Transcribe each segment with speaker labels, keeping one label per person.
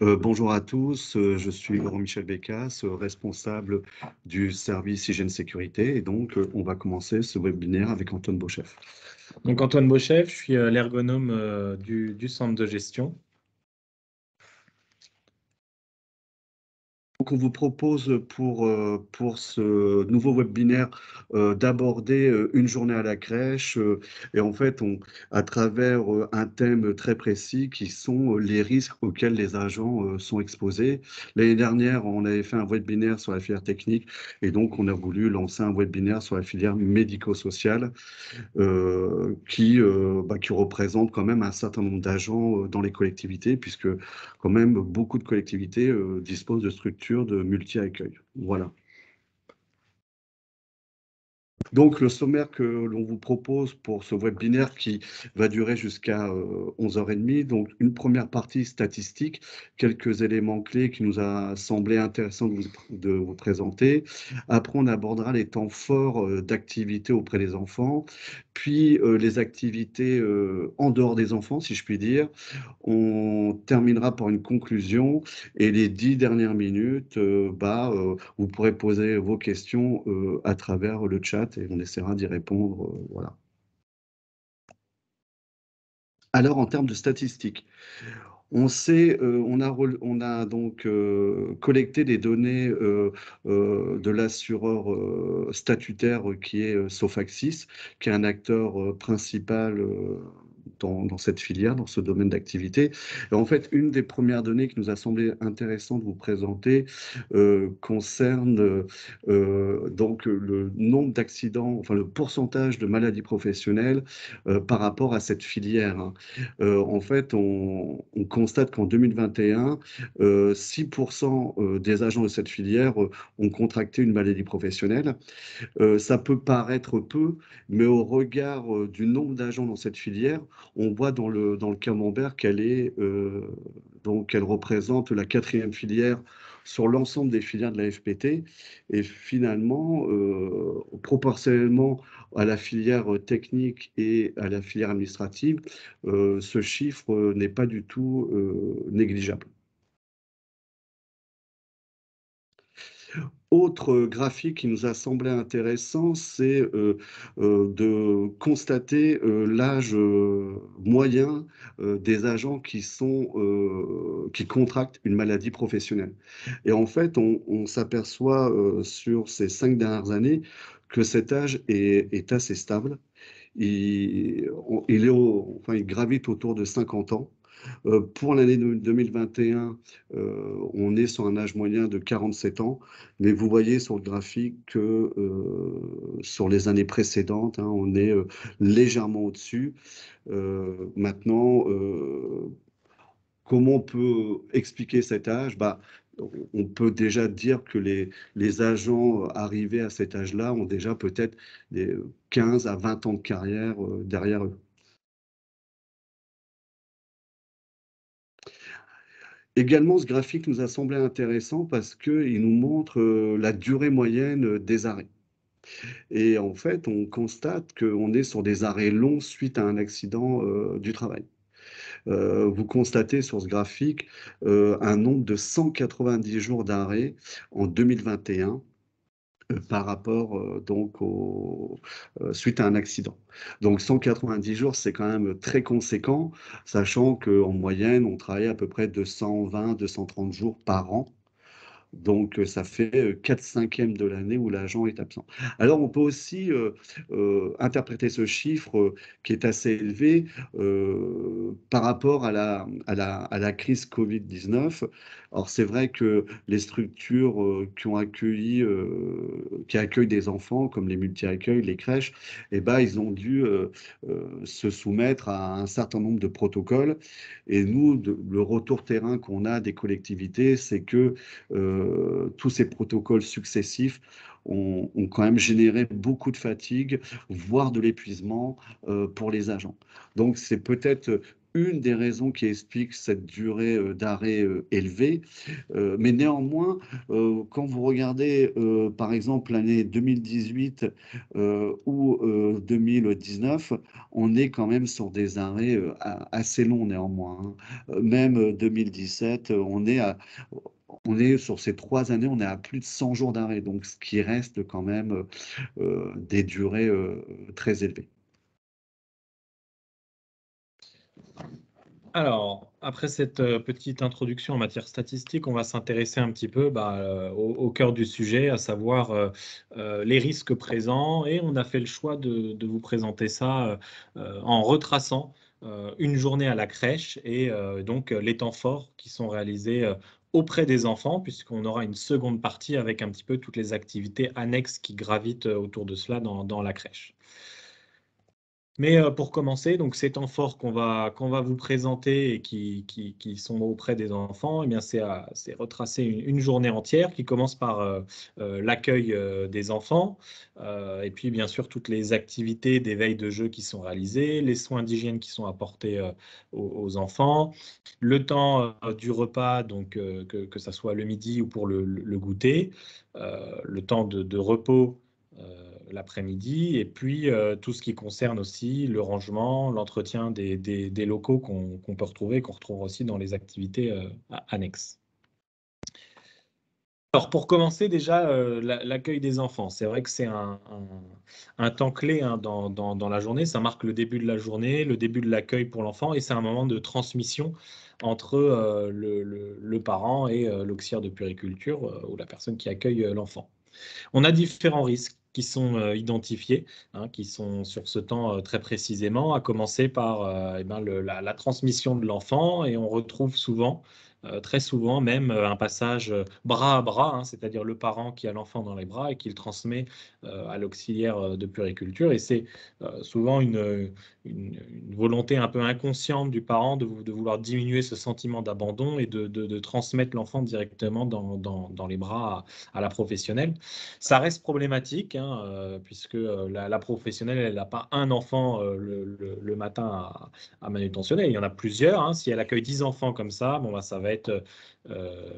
Speaker 1: Euh, bonjour à tous, euh, je suis Laurent Michel Bécasse, euh, responsable du service hygiène sécurité. Et donc, on va commencer ce webinaire avec Antoine Beauchef. Donc,
Speaker 2: Antoine Beauchef, je suis l'ergonome du centre de gestion.
Speaker 1: on vous propose pour, euh, pour ce nouveau webinaire euh, d'aborder euh, une journée à la crèche. Et en fait, on, à travers un thème très précis qui sont les risques auxquels les agents sont exposés. L'année dernière, on avait fait un webinaire sur la filière technique et donc on a voulu lancer un webinaire sur la filière médico-sociale qui, bah, qui représente quand même un certain nombre d'agents dans les collectivités puisque quand même beaucoup de collectivités disposent de structures de multi-accueil. Voilà. Donc le sommaire que l'on vous propose pour ce webinaire qui va durer jusqu'à 11h30, euh, donc une première partie statistique, quelques éléments clés qui nous a semblé intéressant de vous, présenter. Après, on abordera les temps forts euh, d'activité auprès des enfants, puis euh, les activités en dehors des enfants, si je puis dire. On terminera par une conclusion et les dix dernières minutes, bah, vous pourrez poser vos questions à travers le chat on essaiera d'y répondre. Euh, voilà. Alors, en termes de statistiques, on, sait, euh, on, a, on, a, donc euh, collecté des données de l'assureur statutaire qui est Sofaxis, qui est un acteur principal dans, cette filière, dans ce domaine d'activité. En fait, une des premières données qui nous a semblé intéressante de vous présenter euh, concerne euh, donc le nombre d'accidents, enfin le pourcentage de maladies professionnelles euh, par rapport à cette filière. Hein. en fait, on, on constate qu'en 2021, 6% des agents de cette filière ont contracté une maladie professionnelle. ça peut paraître peu, mais au regard du nombre d'agents dans cette filière, on voit dans le, camembert qu'elle est euh, donc représente la quatrième filière sur l'ensemble des filières de la FPT et finalement euh, proportionnellement à la filière technique et à la filière administrative, euh, ce chiffre n'est pas du tout négligeable. Autre graphique qui nous a semblé intéressant, c'est euh, euh, de constater euh, l'âge moyen des agents qui, sont, qui contractent une maladie professionnelle. Et en fait, on, s'aperçoit sur ces cinq dernières années que cet âge est, assez stable. Il, il il gravite autour de 50 ans. Euh, pour l'année 2021, euh, on est sur un âge moyen de 47 ans, mais vous voyez sur le graphique que euh, sur les années précédentes, hein, on est légèrement au-dessus. maintenant, comment on peut expliquer cet âge bah, on peut déjà dire que les, les agents arrivés à cet âge-là ont déjà peut-être des 15 à 20 ans de carrière derrière eux. Également, ce graphique nous a semblé intéressant parce qu'il nous montre euh, la durée moyenne euh, des arrêts. Et en fait, on constate qu'on est sur des arrêts longs suite à un accident euh, du travail. vous constatez sur ce graphique un nombre de 190 jours d'arrêt en 2021 euh, par rapport euh, donc au, euh, suite à un accident. Donc 190 jours, c'est quand même très conséquent, sachant qu'en moyenne, on travaille à peu près 220-230 jours par an donc, euh, ça fait 4 euh, cinquièmes de l'année où l'agent est absent. Alors, on peut aussi euh, interpréter ce chiffre qui est assez élevé par rapport à la, à la, à la crise Covid-19. Or, c'est vrai que les structures qui ont accueilli, qui accueillent des enfants, comme les multi-accueils, les crèches, et eh ben, ils ont dû se soumettre à un certain nombre de protocoles. Et nous, le retour terrain qu'on a des collectivités, c'est que euh, tous ces protocoles successifs ont, quand même généré beaucoup de fatigue, voire de l'épuisement euh, pour les agents. Donc c'est peut-être une des raisons qui explique cette durée euh, d'arrêt élevée. Mais néanmoins, quand vous regardez par exemple l'année 2018 ou 2019, on est quand même sur des arrêts assez longs néanmoins. Hein. Même 2017, on est à, on est sur ces trois années, on est à plus de 100 jours d'arrêt, donc ce qui reste quand même euh, des durées euh, très élevées.
Speaker 2: Alors, après cette euh, petite introduction en matière statistique, on va s'intéresser un petit peu bah, au, cœur du sujet, à savoir les risques présents. Et on a fait le choix de, de vous présenter ça en retraçant une journée à la crèche et donc les temps forts qui sont réalisés auprès des enfants, puisqu'on aura une seconde partie avec un petit peu toutes les activités annexes qui gravitent autour de cela dans, la crèche. Mais euh, pour commencer, donc ces temps forts qu'on va, qu'on va vous présenter et qui, sont auprès des enfants, eh bien c'est, retracer une, journée entière qui commence par euh, euh, l'accueil des enfants et puis bien sûr toutes les activités d'éveil de jeu qui sont réalisées, les soins d'hygiène qui sont apportés aux, enfants, le temps du repas, donc que, ce soit le midi ou pour le, goûter, le temps de repos l'après-midi, et puis euh, tout ce qui concerne aussi le rangement, l'entretien des, locaux qu'on peut retrouver, qu'on retrouve aussi dans les activités euh, annexes. Alors pour commencer déjà, euh, l'accueil des enfants, c'est vrai que c'est un, temps clé hein, dans, la journée, ça marque le début de la journée, le début de l'accueil pour l'enfant, et c'est un moment de transmission entre le, le, parent et l'auxiliaire de puriculture ou la personne qui accueille l'enfant. On a différents risques qui sont euh, identifiés, hein, qui sont sur ce temps euh, très précisément, à commencer par euh, eh ben, la, transmission de l'enfant. Et on retrouve souvent euh, très souvent même euh, un passage euh, bras à bras, hein, c'est-à-dire le parent qui a l'enfant dans les bras et qui le transmet à l'auxiliaire de puriculture. Et c'est souvent une, volonté un peu inconsciente du parent de, vouloir diminuer ce sentiment d'abandon et de, transmettre l'enfant directement dans, les bras à, la professionnelle. Ça reste problématique, hein, puisque la, professionnelle, elle n'a pas un enfant le, matin à, manutentionner, il y en a plusieurs. Hein. Si elle accueille 10 enfants comme ça, bon, bah, ça va 15 euh,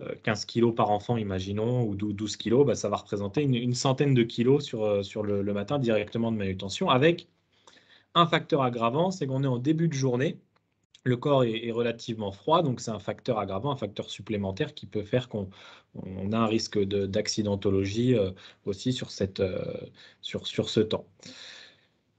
Speaker 2: euh, kilos par enfant, imaginons, ou 12 kg, bah, ça va représenter une, centaine de kilos sur, euh, sur le, matin directement de manutention, avec un facteur aggravant, c'est qu'on est en début de journée, le corps est, relativement froid, donc c'est un facteur aggravant, un facteur supplémentaire qui peut faire qu'on a un risque d'accidentologie aussi sur, cette, sur, sur ce temps.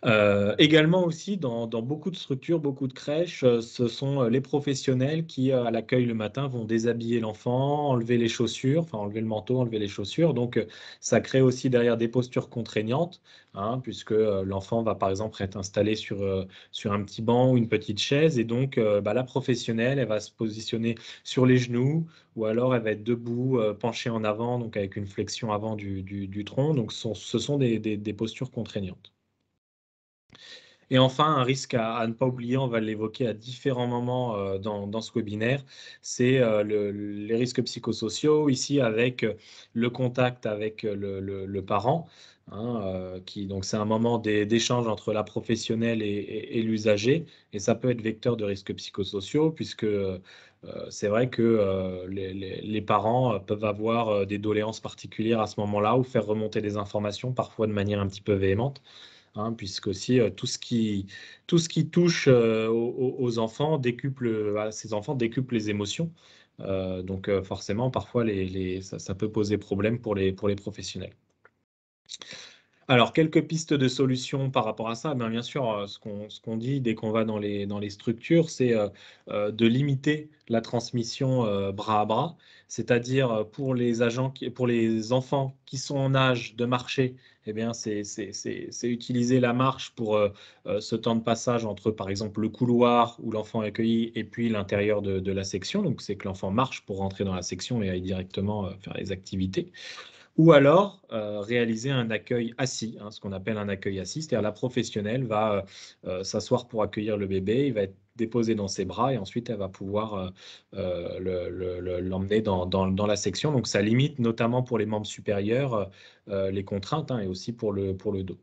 Speaker 2: Euh, également aussi, dans, dans, beaucoup de structures, beaucoup de crèches, euh, ce sont euh, les professionnels qui, à l'accueil le matin, vont déshabiller l'enfant, enlever les chaussures, enfin enlever le manteau, enlever les chaussures. Donc, ça crée aussi derrière des postures contraignantes, hein, puisque l'enfant va par exemple être installé sur, sur un petit banc ou une petite chaise. Et donc, bah, la professionnelle, elle va se positionner sur les genoux ou alors elle va être debout, penchée en avant, donc avec une flexion avant du, du, du tronc. Donc, ce sont, ce sont des, des, des postures contraignantes. Et enfin, un risque à, ne pas oublier, on va l'évoquer à différents moments euh, dans, ce webinaire, c'est euh, les risques psychosociaux, ici avec euh, le contact avec le, parent, hein, qui donc c'est un moment d'échange entre la professionnelle et, l'usager, et ça peut être vecteur de risques psychosociaux puisque c'est vrai que les, les, parents peuvent avoir des doléances particulières à ce moment-là ou faire remonter des informations parfois de manière un petit peu véhémente. Hein, puisque aussi euh, tout ce qui tout ce qui touche euh, aux, enfants décuple euh, à ces enfants décuple les émotions. donc forcément, parfois les, les, ça, peut poser problème pour les pour les professionnels. Alors, quelques pistes de solutions par rapport à ça. Eh bien, bien sûr, ce qu'on dit dès qu'on va dans les, dans les structures, c'est de limiter la transmission bras à bras, c'est-à-dire pour les pour les enfants qui sont en âge de marcher eh bien, c'est utiliser la marche pour euh, euh, ce temps de passage entre, par exemple, le couloir où l'enfant est accueilli et puis l'intérieur de, la section. Donc, c'est que l'enfant marche pour rentrer dans la section et aller directement euh, faire les activités. Ou alors réaliser un accueil assis, hein, ce qu'on appelle un accueil assis, c'est-à-dire la professionnelle va s'asseoir pour accueillir le bébé, il va être déposer dans ses bras et ensuite elle va pouvoir euh, euh, l'emmener dans, la section. Donc ça limite notamment pour les membres supérieurs euh, les contraintes hein, et aussi pour le, dos.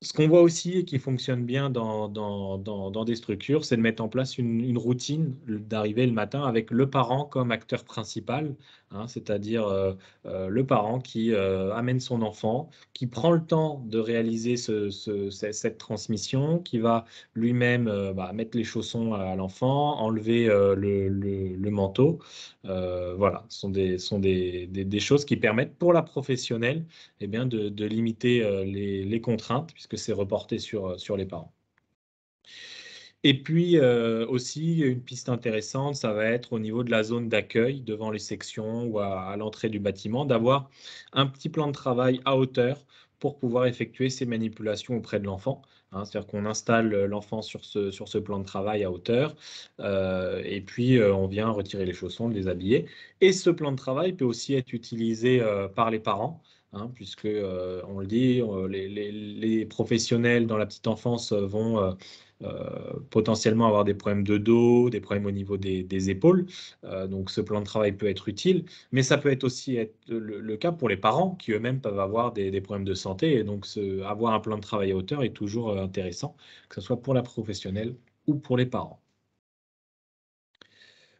Speaker 2: Ce qu'on voit aussi et qui fonctionne bien dans, des structures, c'est de mettre en place une, une routine d'arrivée le matin avec le parent comme acteur principal Hein, c'est-à-dire euh, euh, le parent qui euh, amène son enfant, qui prend le temps de réaliser cette transmission, qui va lui-même bah, mettre les chaussons à, l'enfant, enlever le, manteau. voilà, ce sont, des, sont des, choses qui permettent pour la professionnelle eh bien, de, limiter les, les, contraintes, puisque c'est reporté sur, sur les parents. Et puis euh, aussi, une piste intéressante, ça va être au niveau de la zone d'accueil, devant les sections ou à, l'entrée du bâtiment, d'avoir un petit plan de travail à hauteur pour pouvoir effectuer ces manipulations auprès de l'enfant. Hein, c'est-à-dire qu'on installe l'enfant sur ce, sur ce plan de travail à hauteur, euh, et puis euh, on vient retirer les chaussons, les habiller. Et ce plan de travail peut aussi être utilisé par les parents. Hein, puisque on le dit, les, les, professionnels dans la petite enfance vont euh, potentiellement avoir des problèmes de dos, des problèmes au niveau des, épaules. Euh, donc ce plan de travail peut être utile, mais ça peut être aussi être le, cas pour les parents qui eux-mêmes peuvent avoir des, problèmes de santé. Et donc avoir un plan de travail à hauteur est toujours euh, intéressant, que ce soit pour la professionnelle ou pour les parents.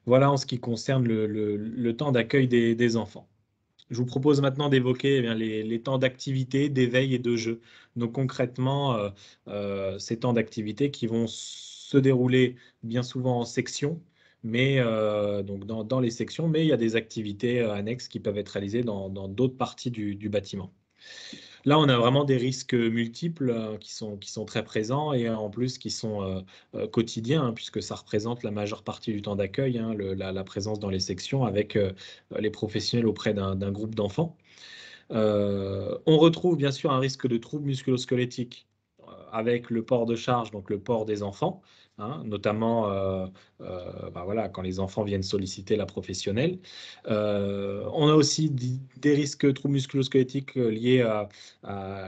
Speaker 2: Voilà en ce qui concerne le, temps d'accueil des, enfants. Je vous propose maintenant d'évoquer eh les, temps d'activité, d'éveil et de jeu. Donc concrètement, euh, euh, ces temps d'activité qui vont se dérouler bien souvent en section, mais euh, donc dans, les sections, mais il y a des activités annexes qui peuvent être réalisées dans d'autres parties du, bâtiment. Là, on a vraiment des risques multiples hein, qui sont, qui sont très présents et en plus qui sont quotidiens, hein, puisque ça représente la majeure partie du temps d'accueil, hein, la, présence dans les sections avec les professionnels auprès d'un groupe d'enfants. Euh, on retrouve bien sûr un risque de troubles musculosquelettiques euh, avec le port de charge, donc le port des enfants, hein, notamment euh, bah quand les enfants viennent solliciter la professionnelle. on a aussi des risques de troubles musculosquelettiques liés à,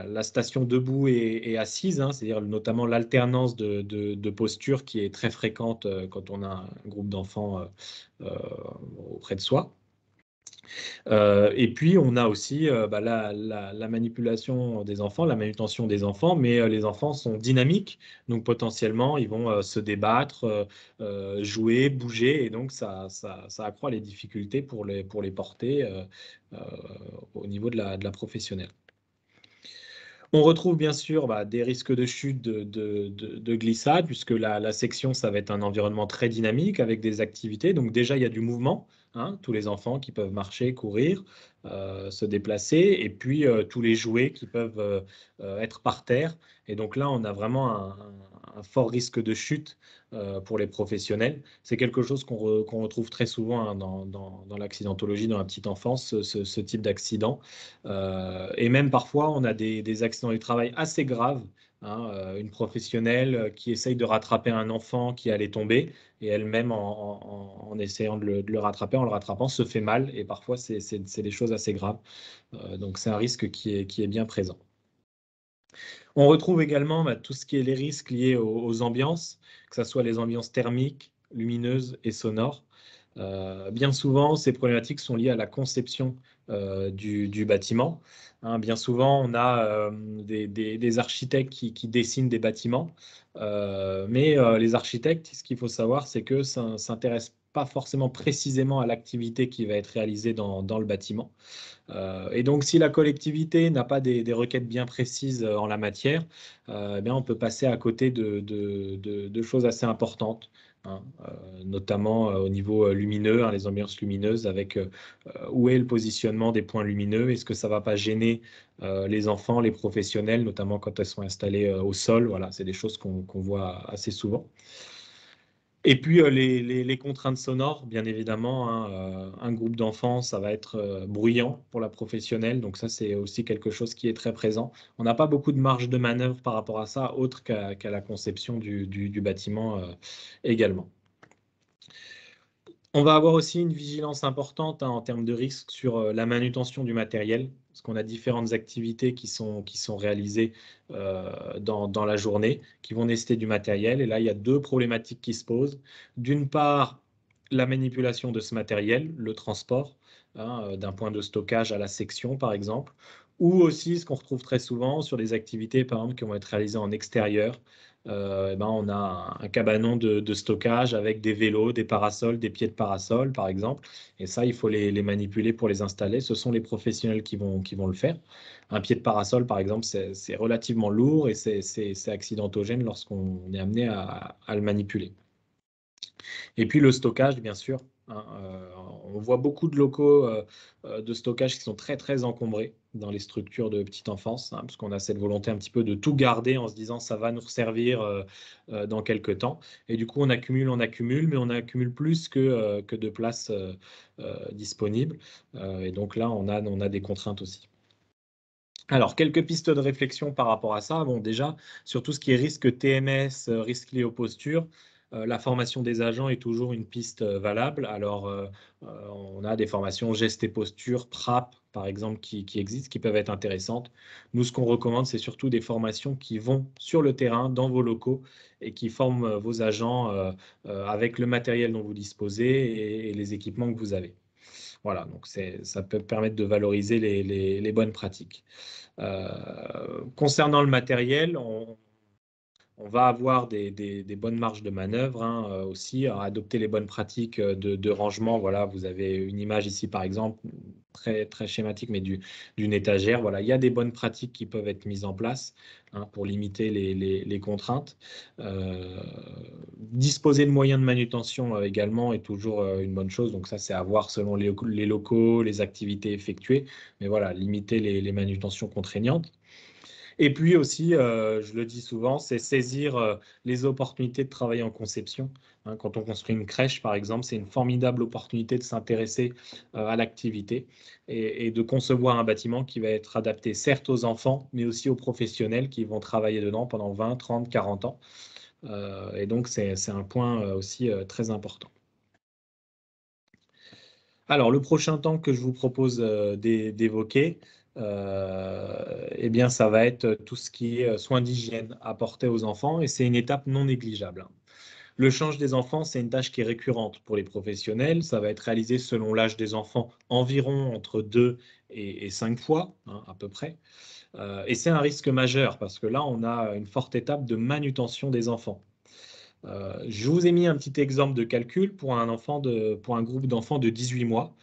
Speaker 2: la station debout et, assise, hein, c'est-à-dire notamment l'alternance de, de, posture qui est très fréquente quand on a un groupe d'enfants auprès de soi. Euh, et puis, on a aussi euh, bah, la, manipulation des enfants, la manutention des enfants, mais euh, les enfants sont dynamiques, donc potentiellement, ils vont se débattre, jouer, bouger, et donc ça, accroît les difficultés pour les, pour les porter au niveau de la, professionnelle. On retrouve bien sûr bah, des risques de chute, de, glissade, puisque la, section, ça va être un environnement très dynamique avec des activités. Donc déjà, il y a du mouvement. Hein, tous les enfants qui peuvent marcher, courir, euh, se déplacer, et puis euh, tous les jouets qui peuvent euh, être par terre. Et donc là, on a vraiment un, fort risque de chute pour les professionnels. C'est quelque chose qu'on retrouve très souvent hein, dans, l'accidentologie, dans la petite enfance, ce, type d'accident. et même parfois, on a des, des accidents du travail assez graves Hein, euh, une professionnelle euh, qui essaye de rattraper un enfant qui allait tomber et elle-même, en, essayant de le, rattraper, en le rattrapant, se fait mal et parfois c'est des choses assez graves. Euh, donc c'est un risque qui est, bien présent. On retrouve également bah, tout ce qui est les risques liés aux, ambiances, que ce soit les ambiances thermiques, lumineuses et sonores. bien souvent, ces problématiques sont liées à la conception euh, du, bâtiment. Hein, bien souvent, on a euh, des, architectes qui, dessinent des bâtiments, euh, mais les architectes, ce qu'il faut savoir, c'est que ça s'intéresse pas forcément précisément à l'activité qui va être réalisée dans, le bâtiment. et donc, si la collectivité n'a pas des, requêtes bien précises en la matière, eh on peut passer à côté de choses assez importantes. Hein, euh, notamment euh, au niveau euh, lumineux, hein, les ambiances lumineuses, avec où est le positionnement des points lumineux, est-ce que ça ne va pas gêner les enfants, les professionnels, notamment quand elles sont installées au sol, voilà, c'est des choses qu'on voit assez souvent. Et puis euh, les, contraintes sonores, bien évidemment. Hein, euh, un groupe d'enfants, ça va être euh, bruyant pour la professionnelle. Donc ça, c'est aussi quelque chose qui est très présent. On n'a pas beaucoup de marge de manœuvre par rapport à ça, autre qu'à la conception du, bâtiment également. On va avoir aussi une vigilance importante hein, en termes de risque sur la manutention du matériel parce qu'on a différentes activités qui sont, réalisées euh, dans, la journée, qui vont nécessiter du matériel. Et là, il y a deux problématiques qui se posent. D'une part, la manipulation de ce matériel, le transport, hein, euh, d'un point de stockage à la section, par exemple, ou aussi ce qu'on retrouve très souvent sur des activités, par exemple, qui vont être réalisées en extérieur, euh, eh ben on a un cabanon de, stockage avec des vélos, des parasols, des pieds de parasol, par exemple. Et ça, il faut les, manipuler pour les installer. Ce sont les professionnels qui vont, qui vont le faire. Un pied de parasol, par exemple, c'est relativement lourd et c'est accidentogène lorsqu'on est amené à, le manipuler. Et puis le stockage, bien sûr. Hein, euh, on voit beaucoup de locaux euh, de stockage qui sont très, très encombrés dans les structures de petite enfance, hein, parce qu'on a cette volonté un petit peu de tout garder en se disant ça va nous servir euh, euh, dans quelques temps. Et du coup, on accumule, on accumule, mais on accumule plus que, euh, que de places disponibles. et donc là, on a, on a des contraintes aussi. Alors, quelques pistes de réflexion par rapport à ça. Bon, déjà, sur tout ce qui est risque TMS, risque lié aux postures, la formation des agents est toujours une piste valable. Alors, on a des formations gestes et postures, PRAP, par exemple, qui, existent, qui peuvent être intéressantes. Nous, ce qu'on recommande, c'est surtout des formations qui vont sur le terrain, dans vos locaux, et qui forment euh, vos agents euh, euh, avec le matériel dont vous disposez et, les équipements que vous avez. Voilà, donc ça peut permettre de valoriser les, bonnes pratiques. concernant le matériel, on, va avoir des, bonnes marges de manœuvre hein, aussi, à adopter les bonnes pratiques de, rangement. Voilà, vous avez une image ici, par exemple, très, très schématique, mais d'une étagère. Voilà, il y a des bonnes pratiques qui peuvent être mises en place hein, pour limiter les, contraintes. Euh, disposer de moyens de manutention euh, également est toujours euh, une bonne chose. Donc ça, c'est à voir selon les, les, locaux, les activités effectuées. Mais voilà, limiter les manutentions contraignantes. Et puis aussi, euh, je le dis souvent, c'est saisir euh, les opportunités de travailler en conception. Hein, quand on construit une crèche, par exemple, c'est une formidable opportunité de s'intéresser euh, à l'activité et, et, de concevoir un bâtiment qui va être adapté certes aux enfants, mais aussi aux professionnels qui vont travailler dedans pendant 20, 30, 40 ans. et donc, c'est un point aussi très important. Alors, le prochain temps que je vous propose d'évoquer, et euh, eh bien, ça va être tout ce qui est euh, soins d'hygiène apportés aux enfants et c'est une étape non négligeable. Le change des enfants, c'est une tâche qui est récurrente pour les professionnels. Ça va être réalisé selon l'âge des enfants environ entre 2 et 5 fois, hein, à peu près. Euh, et c'est un risque majeur parce que là, on a une forte étape de manutention des enfants. je vous ai mis un petit exemple de calcul pour un, enfant de, pour un groupe d'enfants de 18 mois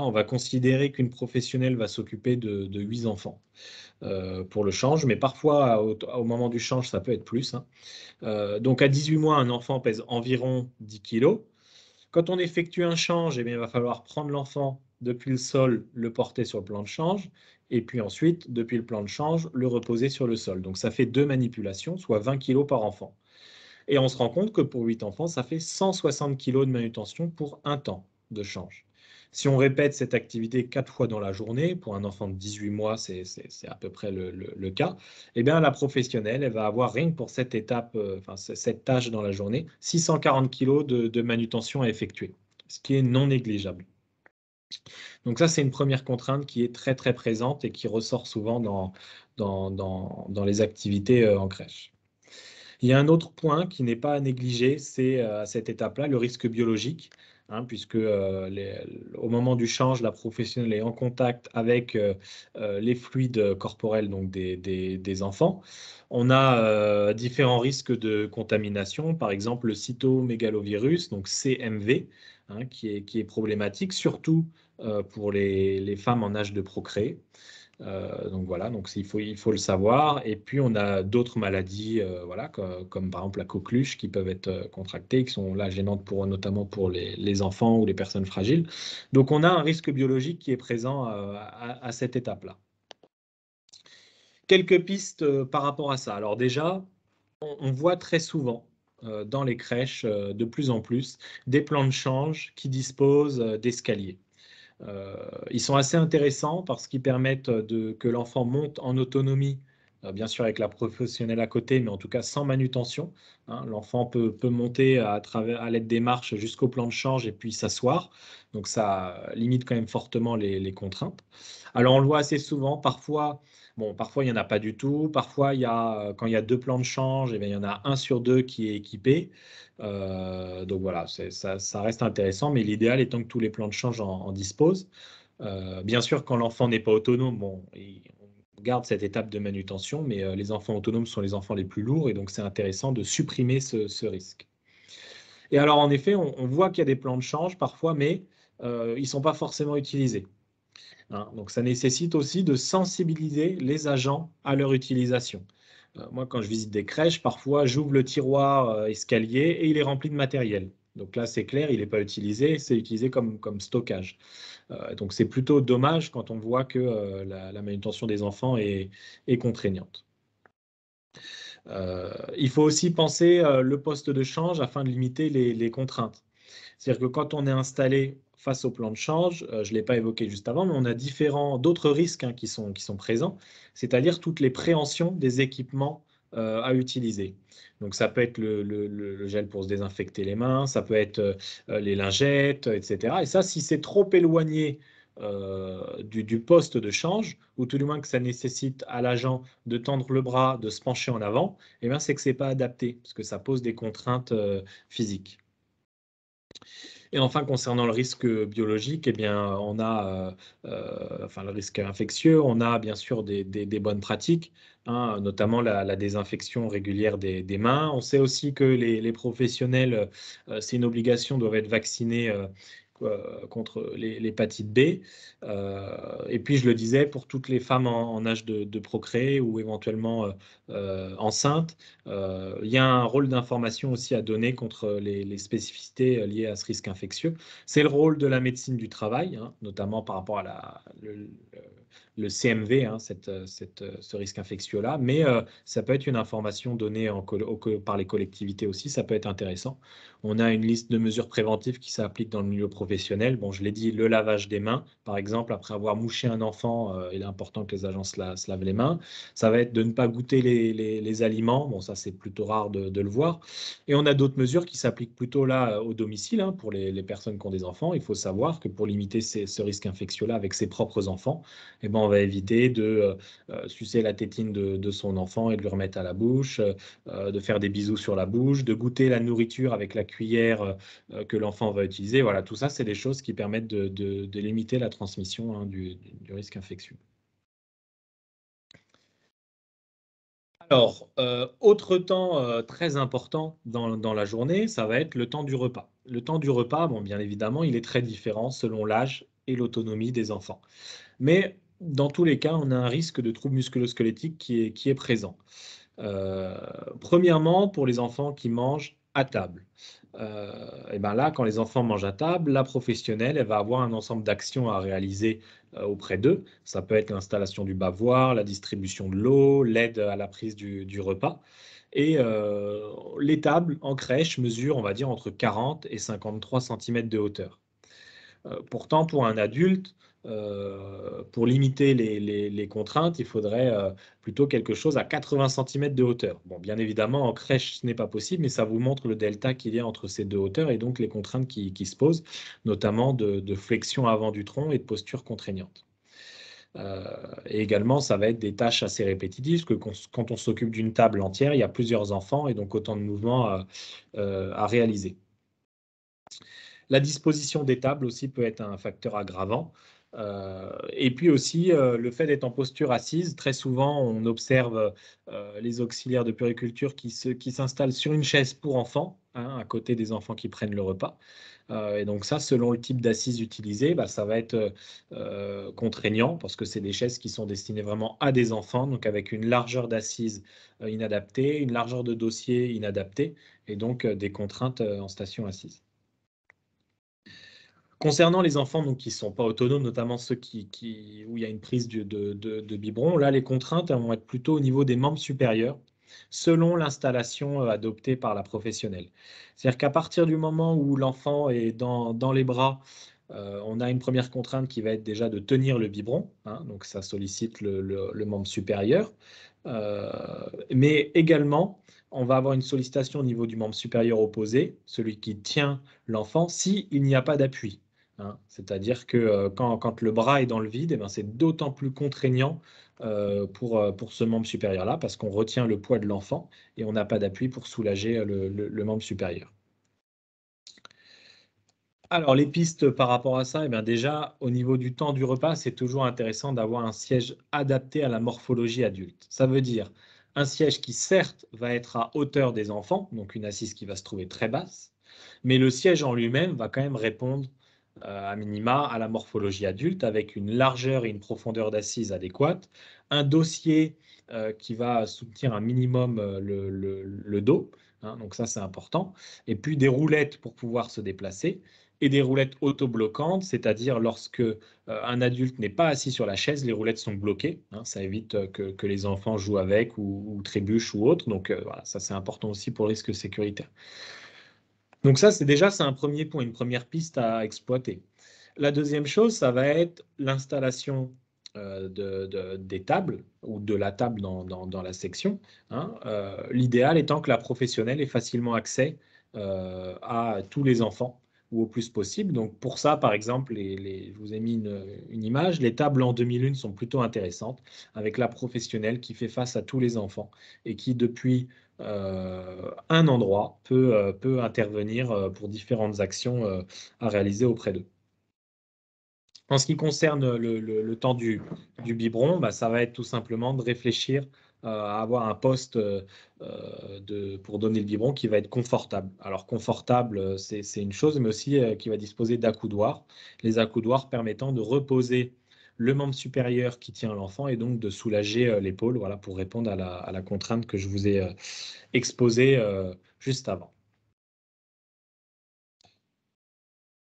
Speaker 2: on va considérer qu'une professionnelle va s'occuper de, 8 enfants euh, pour le change, mais parfois, au, moment du change, ça peut être plus. Hein. Euh, donc, à 18 mois, un enfant pèse environ 10 kg. Quand on effectue un change, eh il va falloir prendre l'enfant depuis le sol, le porter sur le plan de change, et puis ensuite, depuis le plan de change, le reposer sur le sol. Donc, ça fait deux manipulations, soit 20 kg par enfant. Et on se rend compte que pour 8 enfants, ça fait 160 kg de manutention pour un temps de change. Si on répète cette activité quatre fois dans la journée, pour un enfant de 18 mois, c'est à peu près le, cas, eh bien, la professionnelle, elle va avoir rien que pour cette étape, euh, enfin, cette tâche dans la journée, 640 kg de, manutention à effectuer, ce qui est non négligeable. Donc ça, c'est une première contrainte qui est très très présente et qui ressort souvent dans, dans les activités euh, en crèche. Il y a un autre point qui n'est pas à négliger, c'est euh, à cette étape-là le risque biologique. Hein, puisque euh, au moment du change, la professionnelle est en contact avec euh, euh, les fluides corporels des, enfants. On a différents risques de contamination, par exemple le cytomégalovirus, donc CMV, hein, qui, est, problématique, surtout pour les, les, femmes en âge de procréer. Euh, donc voilà, donc il faut, il faut le savoir. Et puis on a d'autres maladies, euh, voilà, comme, par exemple la coqueluche, qui peuvent être euh, contractées, qui sont là gênantes pour notamment pour les, enfants ou les personnes fragiles. Donc on a un risque biologique qui est présent à, cette étape-là. Quelques pistes par rapport à ça. Alors déjà, on voit très souvent dans les crèches de plus en plus des plans de change qui disposent d'escaliers. Euh, ils sont assez intéressants parce qu'ils permettent de, que l'enfant monte en autonomie euh, bien sûr avec la professionnelle à côté, mais en tout cas sans manutention. Hein. L'enfant peut, monter à, travers, à l'aide des marches jusqu'au plan de change et puis s'asseoir. Donc ça limite quand même fortement les, les, contraintes. Alors on le voit assez souvent, parfois Bon, parfois, il n'y en a pas du tout. Parfois, y a, euh, quand il y a deux plans de change, et eh il y en a un sur deux qui est équipé. Euh, donc voilà, ça, reste intéressant, mais l'idéal étant que tous les plans de change en, disposent. Euh, bien sûr, quand l'enfant n'est pas autonome, on garde cette étape de manutention, mais les enfants autonomes sont les enfants les plus lourds, et donc c'est intéressant de supprimer ce, risque. Et alors, en effet, on, on voit qu'il y a des plans de change parfois, mais ils ne sont pas forcément utilisés. Hein, donc ça nécessite aussi de sensibiliser les agents à leur utilisation. Euh, moi, quand je visite des crèches, parfois j'ouvre le tiroir euh, escalier et il est rempli de matériel. Donc là, c'est clair, il n'est pas utilisé, c'est utilisé comme, comme stockage. Euh, donc c'est plutôt dommage quand on voit que la, la, manutention des enfants est, contraignante. il faut aussi penser le poste de change afin de limiter les contraintes. C'est-à-dire que quand on est installé face au plan de change. Euh, je ne l'ai pas évoqué juste avant, mais on a différents d'autres risques hein, qui, sont, qui sont présents, c'est-à-dire toutes les préhensions des équipements euh, à utiliser. Donc ça peut être le, gel pour se désinfecter les mains, ça peut être euh, les lingettes, etc. Et ça, si c'est trop éloigné du, poste de change, ou tout du moins que ça nécessite à l'agent de tendre le bras, de se pencher en avant, eh bien c'est que ce n'est pas adapté, parce que ça pose des contraintes physiques. Et enfin, concernant le risque biologique, eh bien, on a, euh, euh, enfin, le risque infectieux, on a bien sûr des, bonnes pratiques, hein, notamment la, désinfection régulière des, mains. On sait aussi que les, professionnels, euh, c'est une obligation, doivent être vaccinés euh, contre l'hépatite B. Euh, et puis, je le disais, pour toutes les femmes en, âge de, de, procréer ou éventuellement euh, enceintes, il y a un rôle d'information aussi à donner contre les, spécificités liées à ce risque infectieux. C'est le rôle de la médecine du travail, hein, notamment par rapport à la, le, CMV, hein, ce risque infectieux-là, mais ça peut être une information donnée en, par les collectivités aussi, ça peut être intéressant. On a une liste de mesures préventives qui s'appliquent dans le milieu professionnel. Bon, je l'ai dit, le lavage des mains, par exemple, après avoir mouché un enfant, euh, il est important que les agences se, se, lavent les mains. Ça va être de ne pas goûter les, aliments. Bon, ça, c'est plutôt rare de, le voir. Et on a d'autres mesures qui s'appliquent plutôt là euh, au domicile hein, pour les, personnes qui ont des enfants. Il faut savoir que pour limiter ce risque infectieux-là avec ses propres enfants, eh ben, on va éviter de euh, sucer la tétine de, son enfant et de le remettre à la bouche, de faire des bisous sur la bouche, de goûter la nourriture avec la cuillère euh, euh, que l'enfant va utiliser. Voilà, tout ça, c'est des choses qui permettent de, limiter la transmission hein, du, risque infectieux. Alors, euh, autre temps très important dans, la journée, ça va être le temps du repas. Le temps du repas, bon, bien évidemment, il est très différent selon l'âge et l'autonomie des enfants. Mais dans tous les cas, on a un risque de troubles musculosquelettiques qui est, qui est présent. premièrement, pour les enfants qui mangent à table. Euh, et ben là, quand les enfants mangent à table, la professionnelle, elle va avoir un ensemble d'actions à réaliser euh, auprès d'eux. Ça peut être l'installation du bavoir, la distribution de l'eau, l'aide à la prise du, repas. Et euh, les tables en crèche mesurent, on va dire, entre 40 et 53 cm de hauteur. pourtant, pour un adulte, euh, pour limiter les, contraintes, il faudrait euh, plutôt quelque chose à 80 cm de hauteur. Bon, bien évidemment, en crèche, ce n'est pas possible, mais ça vous montre le delta qu'il y a entre ces deux hauteurs et donc les contraintes qui, se posent, notamment de, flexion avant du tronc et de posture contraignante. Euh, et également, ça va être des tâches assez répétitives, parce que quand on s'occupe d'une table entière, il y a plusieurs enfants et donc autant de mouvements à réaliser. La disposition des tables aussi peut être un facteur aggravant. Euh, et puis aussi euh, le fait d'être en posture assise. Très souvent, on observe euh, les auxiliaires de puriculture qui s'installent sur une chaise pour enfants, hein, à côté des enfants qui prennent le repas. et donc ça, selon le type d'assise utilisée, bah, ça va être contraignant parce que c'est des chaises qui sont destinées vraiment à des enfants, donc avec une largeur d'assise inadaptée, une largeur de dossier inadaptée, et donc des contraintes en station assise. Concernant les enfants donc, qui ne sont pas autonomes, notamment ceux qui, où il y a une prise de, de, de, biberon, là, les contraintes vont être plutôt au niveau des membres supérieurs, selon l'installation euh, adoptée par la professionnelle. C'est-à-dire qu'à partir du moment où l'enfant est dans, dans, les bras, euh, on a une première contrainte qui va être déjà de tenir le biberon, hein, donc ça sollicite le, membre supérieur, euh, mais également on va avoir une sollicitation au niveau du membre supérieur opposé, celui qui tient l'enfant, s'il n'y a pas d'appui. Hein. C'est-à-dire que euh, quand, le bras est dans le vide, eh ben, c'est d'autant plus contraignant euh, euh, pour, ce membre supérieur-là, parce qu'on retient le poids de l'enfant et on n'a pas d'appui pour soulager le, membre supérieur. Alors, les pistes par rapport à ça, eh ben, déjà, au niveau du temps du repas, c'est toujours intéressant d'avoir un siège adapté à la morphologie adulte. Ça veut dire un siège qui, certes, va être à hauteur des enfants, donc une assise qui va se trouver très basse, mais le siège en lui-même va quand même répondre euh, à minima à la morphologie adulte avec une largeur et une profondeur d'assises adéquate, un dossier euh, qui va soutenir un minimum euh, le, dos, hein, donc ça c'est important, et puis des roulettes pour pouvoir se déplacer, et des roulettes autobloquantes, c'est-à-dire lorsque un adulte n'est pas assis sur la chaise, les roulettes sont bloquées, hein, ça évite que, les enfants jouent avec ou, trébuchent ou autre, donc ça c'est important aussi pour le risque sécuritaire. Donc ça, c'est déjà c'est un premier point, une première piste à exploiter. La deuxième chose, ça va être l'installation euh, des tables ou de la table dans, la section. Hein. Euh, l'idéal étant que la professionnelle ait facilement accès euh, à tous les enfants ou au plus possible. Donc pour ça, par exemple, les, je vous ai mis une, une, image, les tables en 2001 sont plutôt intéressantes, avec la professionnelle qui fait face à tous les enfants et qui, depuis euh, un endroit peut, euh, intervenir euh, pour différentes actions à réaliser auprès d'eux. En ce qui concerne le, temps du, biberon, bah, ça va être tout simplement de réfléchir à avoir un poste pour donner le biberon qui va être confortable. Alors confortable, c'est une chose, mais aussi qui va disposer d'accoudoirs. Les accoudoirs permettant de reposer le membre supérieur qui tient l'enfant et donc de soulager euh, l'épaule pour répondre à la, contrainte que je vous ai euh, exposée euh, juste avant.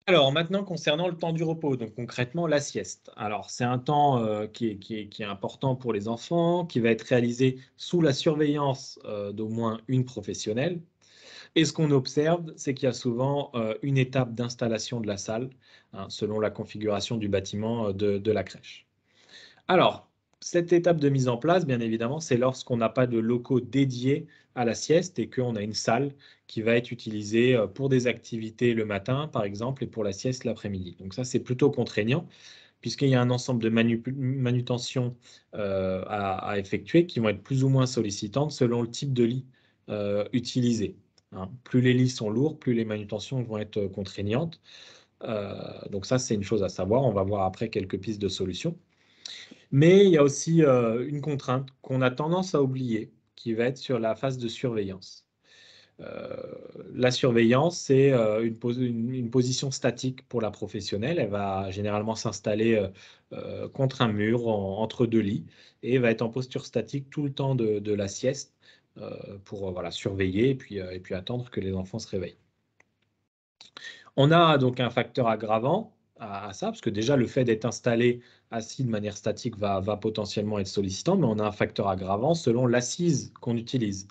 Speaker 2: Alors maintenant concernant le temps du repos, donc concrètement la sieste. Alors c'est un temps qui, est, important pour les enfants, qui va être réalisé sous la surveillance d'au moins une professionnelle, et ce qu'on observe, c'est qu'il y a souvent euh, une étape d'installation de la salle, hein, selon la configuration du bâtiment euh, de, la crèche. Alors, cette étape de mise en place, bien évidemment, c'est lorsqu'on n'a pas de locaux dédiés à la sieste et qu'on a une salle qui va être utilisée euh, pour des activités le matin, par exemple, et pour la sieste l'après-midi. Donc ça, c'est plutôt contraignant, puisqu'il y a un ensemble de manutentions à, effectuer qui vont être plus ou moins sollicitantes selon le type de lit utilisé. Hein. Plus les lits sont lourds, plus les manutentions vont être euh, contraignantes. Euh, donc ça, c'est une chose à savoir. On va voir après quelques pistes de solutions. Mais il y a aussi euh, une contrainte qu'on a tendance à oublier, qui va être sur la phase de surveillance. la surveillance, c'est une, position statique pour la professionnelle. Elle va généralement s'installer contre un mur, entre deux lits, et va être en posture statique tout le temps de la sieste euh, pour euh, surveiller euh, et puis, attendre que les enfants se réveillent. On a donc un facteur aggravant à, ça, parce que déjà le fait d'être installé assis de manière statique va potentiellement être sollicitant, mais on a un facteur aggravant selon l'assise qu'on utilise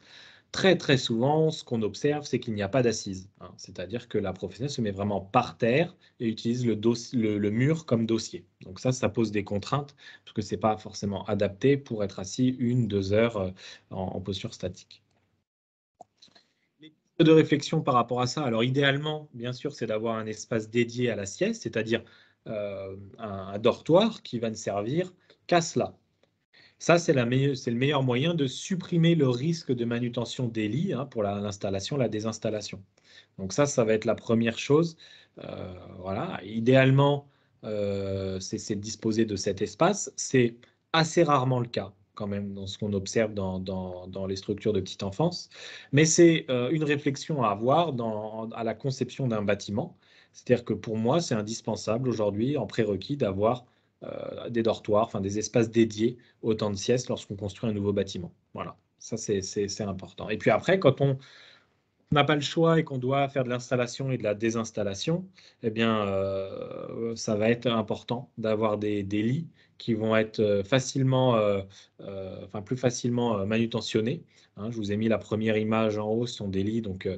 Speaker 2: très souvent, ce qu'on observe, c'est qu'il n'y a pas d'assise. Hein. C'est-à-dire que la professionnelle se met vraiment par terre et utilise le, mur comme dossier. Donc ça, ça pose des contraintes parce que ce n'est pas forcément adapté pour être assis une, deux heures euh, en, posture statique de réflexion par rapport à ça. Alors idéalement, bien sûr, c'est d'avoir un espace dédié à la sieste, c'est-à-dire euh, un, dortoir qui va ne servir qu'à cela. Ça, c'est le meilleur moyen de supprimer le risque de manutention des lits hein, pour l'installation, la, désinstallation. Donc ça, ça va être la première chose. Euh, voilà. Idéalement, euh, c'est disposer de cet espace. C'est assez rarement le cas quand même dans ce qu'on observe dans, les structures de petite enfance. Mais c'est euh, une réflexion à avoir à la conception d'un bâtiment. C'est-à-dire que pour moi, c'est indispensable aujourd'hui en prérequis d'avoir euh, des dortoirs, enfin des espaces dédiés au temps de sieste lorsqu'on construit un nouveau bâtiment. Voilà, ça c'est important. Et puis après, quand on n'a pas le choix et qu'on doit faire de l'installation et de la désinstallation, eh bien, euh, ça va être important d'avoir des, lits qui vont être euh, facilement, euh, enfin plus facilement manutentionnés. Hein. je vous ai mis la première image en haut, ce sont des lits donc,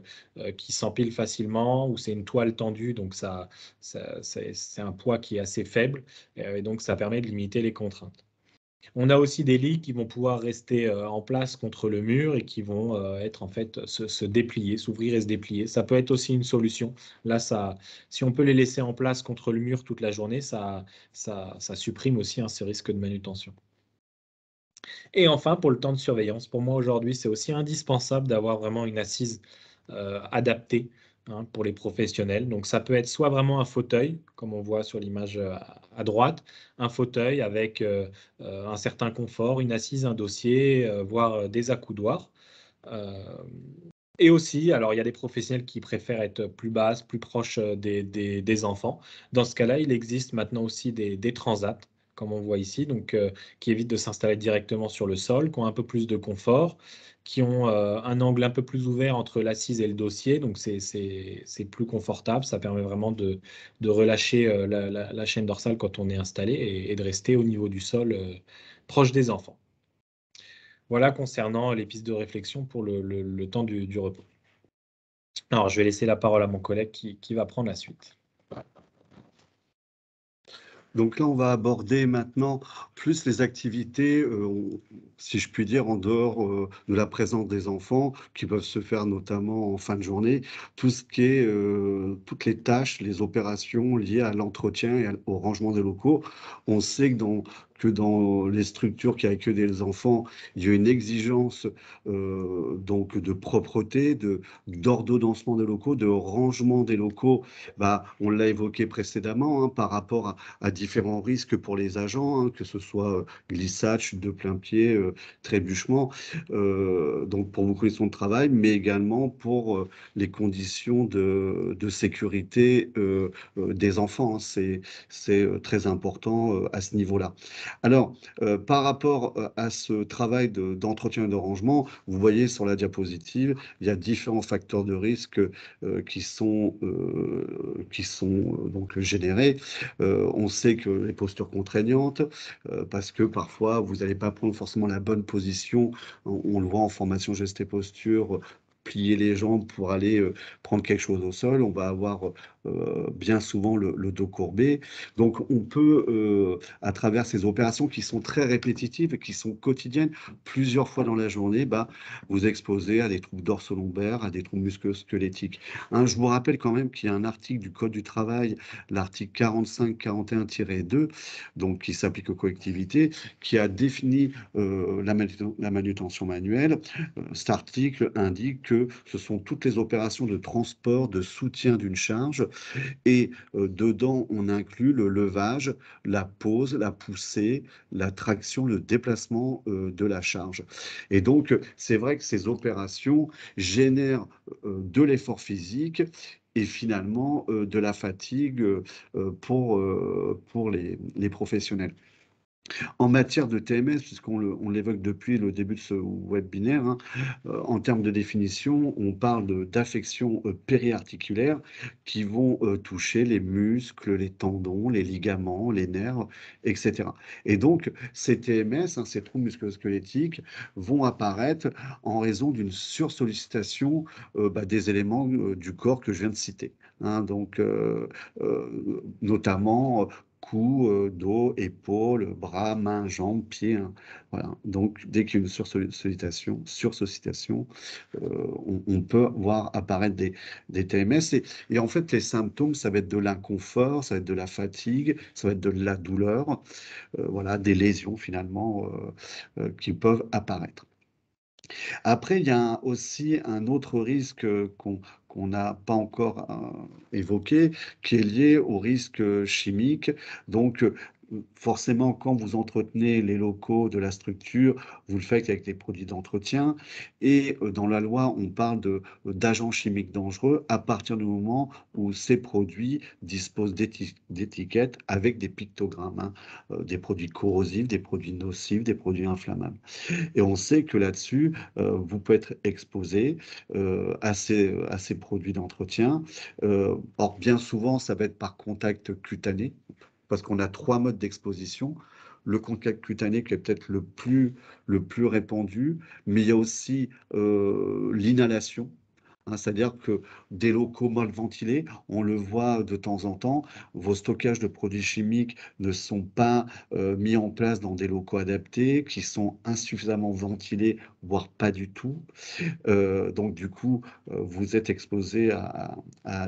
Speaker 2: qui s'empilent facilement, ou c'est une toile tendue, donc ça c'est un poids qui est assez faible, et donc ça permet de limiter les contraintes. On a aussi des lits qui vont pouvoir rester euh, en place contre le mur et qui vont euh, être en fait se, déplier, s'ouvrir et se déplier. Ça peut être aussi une solution. Là, si on peut les laisser en place contre le mur toute la journée, ça, supprime aussi hein, ce ces risques de manutention. Et enfin, pour le temps de surveillance, pour moi aujourd'hui, c'est aussi indispensable d'avoir vraiment une assise euh, adaptée Hein, pour les professionnels. Donc ça peut être soit vraiment un fauteuil, comme on voit sur l'image euh, à droite, un fauteuil avec euh, euh, un certain confort, une assise, un dossier, voire des accoudoirs. Et aussi, alors il y a des professionnels qui préfèrent être plus basse, plus proche des, enfants. Dans ce cas-là, il existe maintenant aussi des, des transats comme on voit ici, donc, euh, qui évitent de s'installer directement sur le sol, qui ont un peu plus de confort, qui ont euh, un angle un peu plus ouvert entre l'assise et le dossier, donc c'est plus confortable, ça permet vraiment de, relâcher euh, la, chaîne dorsale quand on est installé et, de rester au niveau du sol proche des enfants. Voilà concernant les pistes de réflexion pour le, temps du, repos. Alors, je vais laisser la parole à mon collègue qui va prendre la suite.
Speaker 1: Donc là, on va aborder maintenant plus les activités, euh, si je puis dire, en dehors euh, de la présence des enfants, qui peuvent se faire notamment en fin de journée, tout ce qui est euh, toutes les tâches, les opérations liées à l'entretien et au rangement des locaux. On sait que dans que dans les structures qui accueillent les enfants, il y a une exigence euh, donc de propreté, de d'ordonnancement des locaux, de rangement des locaux. Bah, on l'a évoqué précédemment hein, par rapport à, différents risques pour les agents, hein, que ce soit euh, glissage, de plein pied, euh, trébuchement, donc pour vos conditions de travail, mais également pour les conditions de, de sécurité des enfants. Hein. C'est très important à ce niveau-là. Alors, euh, par rapport euh, à ce travail d'entretien et de rangement, vous voyez sur la diapositive, il y a différents facteurs de risque euh, qui sont, qui sont donc générés. on sait que les postures contraignantes, parce que parfois, vous n'allez pas prendre forcément la bonne position. On, le voit en formation gestes et posture, plier les jambes pour aller prendre quelque chose au sol. On va avoir euh, bien souvent le, dos courbé. Donc on peut, euh, à travers ces opérations qui sont très répétitives et qui sont quotidiennes, plusieurs fois dans la journée, bah, vous exposer à des troubles dorsolombaires, à des troubles musculo-squelettiques. Hein, je vous rappelle quand même qu'il y a un article du Code du travail, l'article 45-41-2, donc qui s'applique aux collectivités, qui a défini euh, la, manutention manuelle. cet article indique que ce sont toutes les opérations de transport, de soutien d'une charge et euh, dedans, on inclut le levage, la pose, la poussée, la traction, le déplacement euh, de la charge. Et donc, c'est vrai que ces opérations génèrent euh, de l'effort physique et finalement de la fatigue pour, pour les professionnels. En matière de TMS, puisqu'on l'évoque depuis le début de ce webinaire, hein, euh, en termes de définition, on parle d'affections euh, périarticulaires qui vont euh, toucher les muscles, les tendons, les ligaments, les nerfs, etc. Et donc, ces TMS, hein, ces troubles musculosquelettiques, vont apparaître en raison d'une sursollicitation bah, des éléments du corps que je viens de citer. Hein. donc, notamment cou, euh, dos, épaules, bras, mains, jambes, pieds. Hein. Voilà. Donc, dès qu'il y a une sursollicitation, euh, on, peut voir apparaître des, TMS. Et, et, en fait, les symptômes, ça va être de l'inconfort, ça va être de la fatigue, ça va être de la douleur, euh, voilà, des lésions finalement qui peuvent apparaître. Après, il y a aussi un autre risque qu'on on n'a pas encore euh, évoqué, qui est lié au risque euh, chimique, Donc, forcément, quand vous entretenez les locaux de la structure, vous le faites avec des produits d'entretien. Et euh, dans la loi, on parle euh, d'agents chimiques dangereux à partir du moment où ces produits disposent d'étiquettes avec des pictogrammes, hein, euh, des produits corrosifs, des produits nocifs, des produits inflammables. Et on sait que là-dessus, vous pouvez être exposé à, ces, à, ces, produits d'entretien. or, bien souvent, ça va être par contact cutané parce qu'on a trois modes d'exposition. Le contact cutané qui est peut-être le plus, répandu, mais il y a aussi euh, l'inhalation, Hein, c'est-à-dire que des locaux mal ventilés, on le voit de temps en temps, vos stockages de produits chimiques ne sont pas euh, mis en place dans des locaux adaptés, qui sont insuffisamment ventilés, voire pas du tout. Euh, donc du coup, euh, vous êtes exposé à,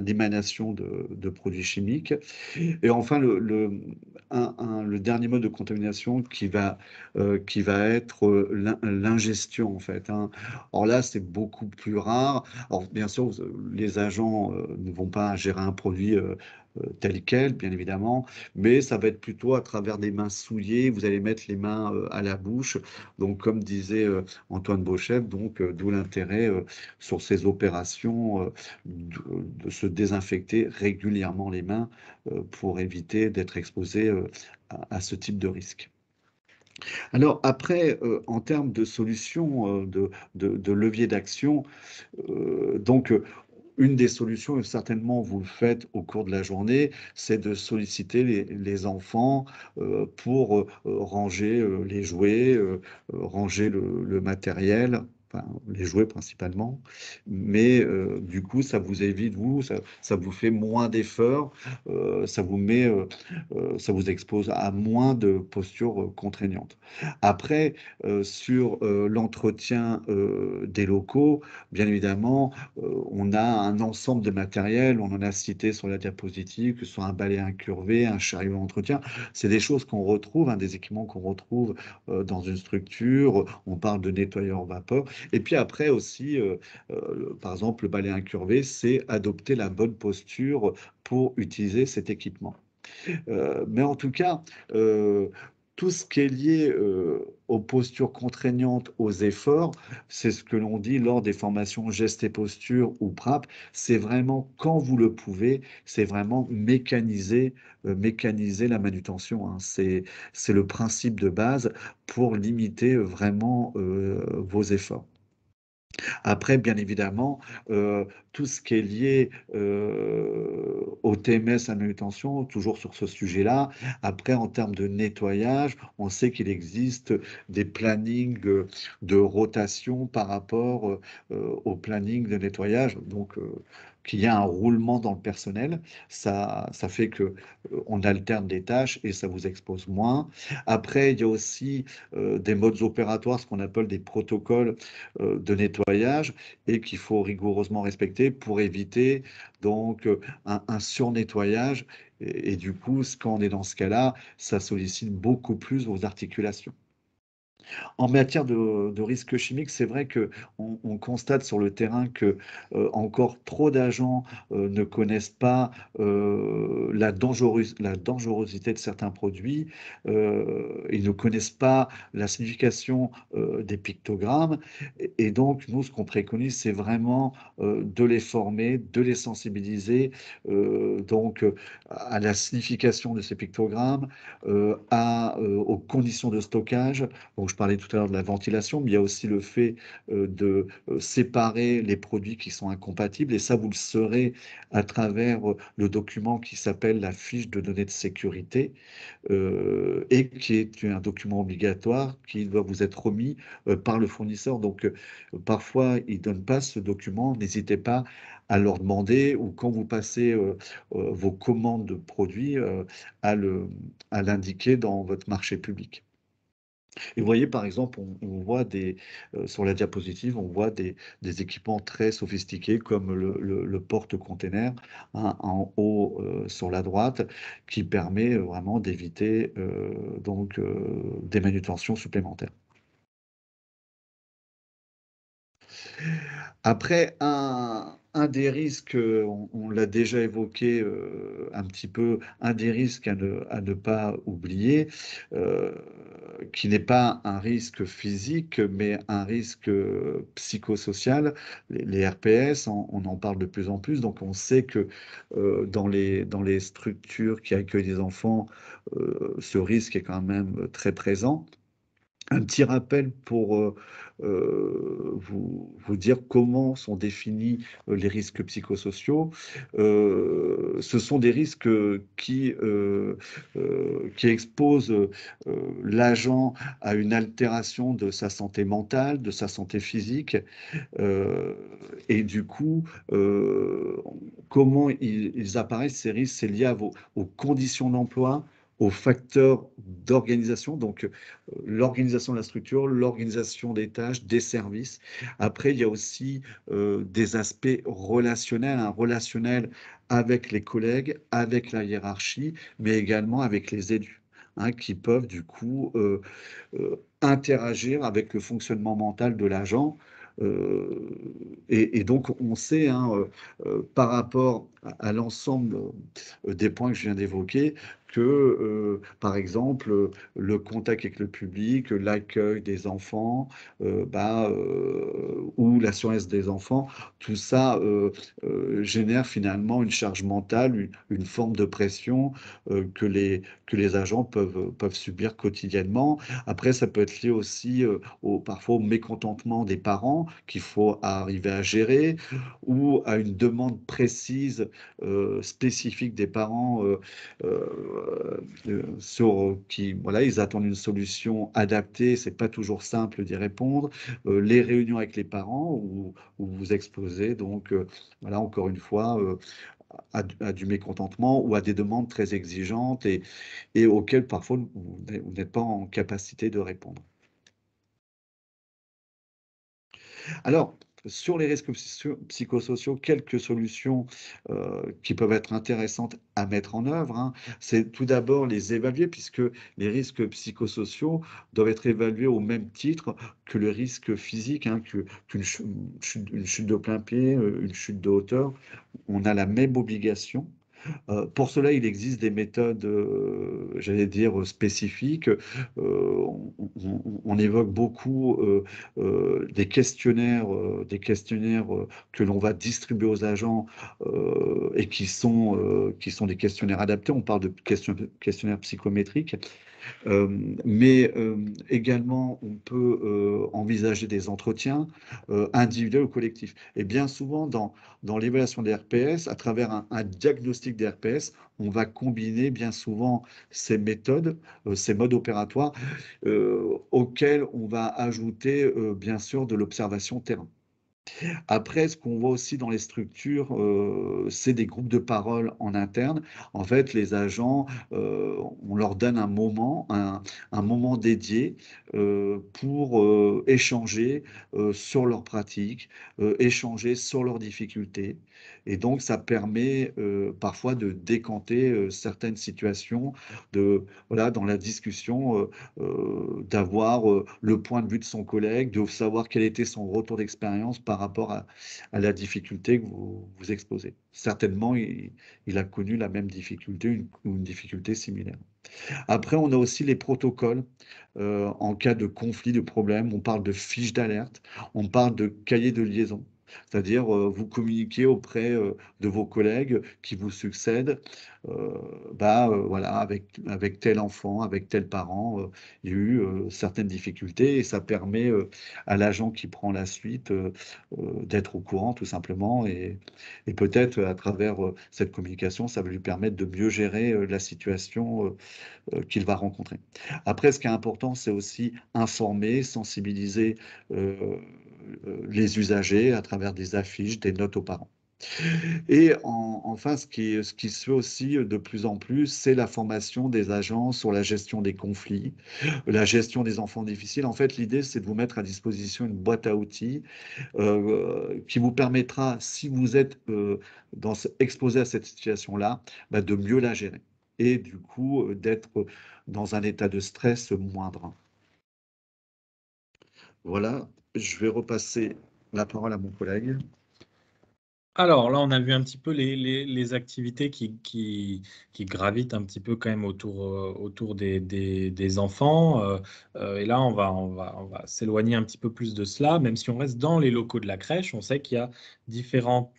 Speaker 1: l'émanation de, produits chimiques. Et enfin, le, le, dernier mode de contamination qui va, qui va être l'ingestion en fait. Hein. Or là, c'est beaucoup plus rare bien sûr, les agents euh, ne vont pas gérer un produit euh, euh, tel quel, bien évidemment, mais ça va être plutôt à travers des mains souillées, vous allez mettre les mains à la bouche. Donc, comme disait Antoine Beauchef, donc d'où l'intérêt sur ces opérations de se désinfecter régulièrement les mains pour éviter d'être exposé à ce type de risque. Alors après, euh, en termes de solutions, euh, de, levier d'action, euh, donc une des solutions, et certainement vous le faites au cours de la journée, c'est de solliciter les, enfants pour ranger les jouets, ranger le matériel les jouets principalement. Mais euh, du coup, ça vous évite, vous, ça, ça vous fait moins d'efforts, euh, ça vous met, euh, ça vous expose à moins de postures contraignantes. Après, sur l'entretien des locaux, bien évidemment, on a un ensemble de matériel, on en a cité sur la diapositive, que ce soit un balai incurvé, un chariot d'entretien, c'est des choses qu'on retrouve, hein, des équipements qu'on retrouve dans une structure, on parle de nettoyeur vapeur, et puis après aussi, euh, euh, par exemple, le balai incurvé, c'est adopter la bonne posture pour utiliser cet équipement. Euh, mais en tout cas, tout ce qui est lié aux postures contraignantes, aux efforts, c'est ce que l'on dit lors des formations gestes et postures ou PRAP, c'est vraiment quand vous le pouvez, c'est vraiment mécaniser, mécaniser la manutention. Hein. C'est le principe de base pour limiter vraiment vos efforts. Après, bien évidemment, euh, tout ce qui est lié euh, au TMS à manutention, toujours sur ce sujet-là. Après, en termes de nettoyage, on sait qu'il existe des plannings euh, de rotation par rapport au planning de nettoyage. Donc, qu'il y a un roulement dans le personnel. Ça, ça fait que euh, on alterne des tâches et ça vous expose moins. Après, il y a aussi euh, des modes opératoires, ce qu'on appelle des protocoles euh, de nettoyage et qu'il faut rigoureusement respecter pour éviter donc un, un surnettoyage. et du coup, quand on est dans ce cas-là, ça sollicite beaucoup plus vos articulations. En matière de, de risque chimique, c'est vrai que on, constate sur le terrain que euh, encore trop d'agents euh, ne connaissent pas euh, la, la, dangerosité de certains produits. ils ne connaissent pas la signification des pictogrammes. Et, donc, nous, ce qu'on préconise, c'est vraiment de les former, de les sensibiliser, donc à la signification de ces pictogrammes, à, aux conditions de stockage. Donc, je parlais tout à l'heure de la ventilation, mais il y a aussi le fait euh, de euh, séparer les produits qui sont incompatibles. Et ça, vous le saurez à travers euh, le document qui s'appelle la fiche de données de sécurité et qui est un document obligatoire qui doit vous être remis par le fournisseur. Donc, parfois, ils ne donnent pas ce document. N'hésitez pas à leur demander ou quand vous passez vos commandes de produits, à l'indiquer dans votre marché public. Et vous voyez, par exemple, on, voit euh, sur la diapositive, on voit des, équipements très sophistiqués comme le, porte-container hein, en haut euh, sur la droite, qui permet euh, vraiment d'éviter donc des manutentions supplémentaires. Après un, un des risques, euh, on, l'a déjà évoqué euh, un petit peu, un des risques à ne, pas oublier, euh, qui n'est pas un risque physique, mais un risque psychosocial. Les, RPS, on, en parle de plus en plus, donc on sait que dans, les, dans les structures qui accueillent les enfants, ce risque est quand même très présent un petit rappel pour euh, euh, vous, dire comment sont définis euh, les risques psychosociaux. ce sont des risques qui, qui exposent l'agent à une altération de sa santé mentale, de sa santé physique, et du coup, comment ils, apparaissent ces risques C'est lié aux conditions d'emploi, aux facteurs d'organisation, donc euh, l'organisation de la structure, l'organisation des tâches, des services. Après, il y a aussi euh, des aspects relationnels, un relationnel avec les collègues, avec la hiérarchie, mais également avec les élus. Hein, qui peuvent du coup euh, interagir avec le fonctionnement mental de l'agent. et, donc on sait hein, par rapport à l'ensemble des points que je viens d'évoquer que, euh, par exemple, le contact avec le public, l'accueil des enfants, ou euh, la bah, euh, ou des enfants, tout ça euh, génère finalement une charge mentale, une, une forme de pression que, les, que les agents peuvent, peuvent subir quotidiennement. Après, ça peut être lié aussi au, parfois au mécontentement des parents qu'il faut arriver à gérer, ou à une demande précise, spécifique des parents sur euh, euh, qui voilà, ils attendent une solution adaptée. C'est pas toujours simple d'y répondre. Euh, les réunions avec les parents où, vous vous exposez donc voilà encore une fois à, du mécontentement ou à des demandes très exigeantes et, et auxquelles parfois vous n'êtes pas en capacité de répondre. Alors, sur les risques psychosociaux quelques solutions euh, qui peuvent être intéressantes à mettre en œuvre. Hein. C'est tout d'abord les évaluer, puisque les risques psychosociaux doivent être évalués au même titre que le risque physique, hein, qu'une une chute de plein pied, euh, une chute de hauteur. On a la même obligation euh, pour cela, il existe des méthodes, euh, j'allais dire, spécifiques. Euh, on, évoque beaucoup des questionnaires, que l'on va distribuer aux agents et qui sont des questionnaires adaptés. On parle de questionnaires psychométriques. Euh, mais euh, également, on peut euh, envisager des entretiens individuels ou collectifs. Et bien souvent, dans, dans l'évaluation des RPS, à travers un, diagnostic des RPS, on va combiner bien souvent ces méthodes, ces modes opératoires, auxquels on va ajouter bien sûr de l'observation terrain. Après, ce qu'on voit aussi dans les structures, euh, c'est des groupes de parole en interne. En fait, les agents, euh, on leur donne un moment, un, moment dédié euh, pour échanger sur leurs pratiques, échanger sur leurs difficultés. Et donc, ça permet parfois de décanter certaines situations, de, voilà, dans la discussion, d'avoir le point de vue de son collègue, de savoir quel était son retour d'expérience rapport à, la difficulté que vous vous exposez. Certainement, il, a connu la même difficulté ou une difficulté similaire. Après, on a aussi les protocoles euh, en cas de conflit, de problème. On parle de fiches d'alerte, on parle de cahier de liaison. C'est-à-dire, euh, vous communiquez auprès euh, de vos collègues qui vous succèdent, euh, bah, voilà, avec, avec tel enfant, avec tel parent, il y a eu certaines difficultés et ça permet à l'agent qui prend la suite d'être au courant tout simplement et, et peut-être à travers cette communication, ça va lui permettre de mieux gérer la situation qu'il va rencontrer. Après, ce qui est important, c'est aussi informer, sensibiliser euh, les usagers à travers des affiches, des notes aux parents. Et en, enfin, ce qui, ce qui, se fait aussi de plus en plus, c'est la formation des agents sur la gestion des conflits, la gestion des enfants difficiles. En fait, l'idée, c'est de vous mettre à disposition une boîte à outils euh, qui vous permettra, si vous êtes euh, dans, exposé à cette situation-là, bah, de mieux la gérer et du coup d'être dans un état de stress moindre. Voilà je vais repasser la parole à mon collègue.
Speaker 2: Alors là, on a vu un petit peu les, activités qui, gravitent un petit peu quand même autour, euh, autour des, enfants. Euh, euh, et là, on va, on va, s'éloigner un petit peu plus de cela, même si on reste dans les locaux de la crèche. On sait qu'il y a différents,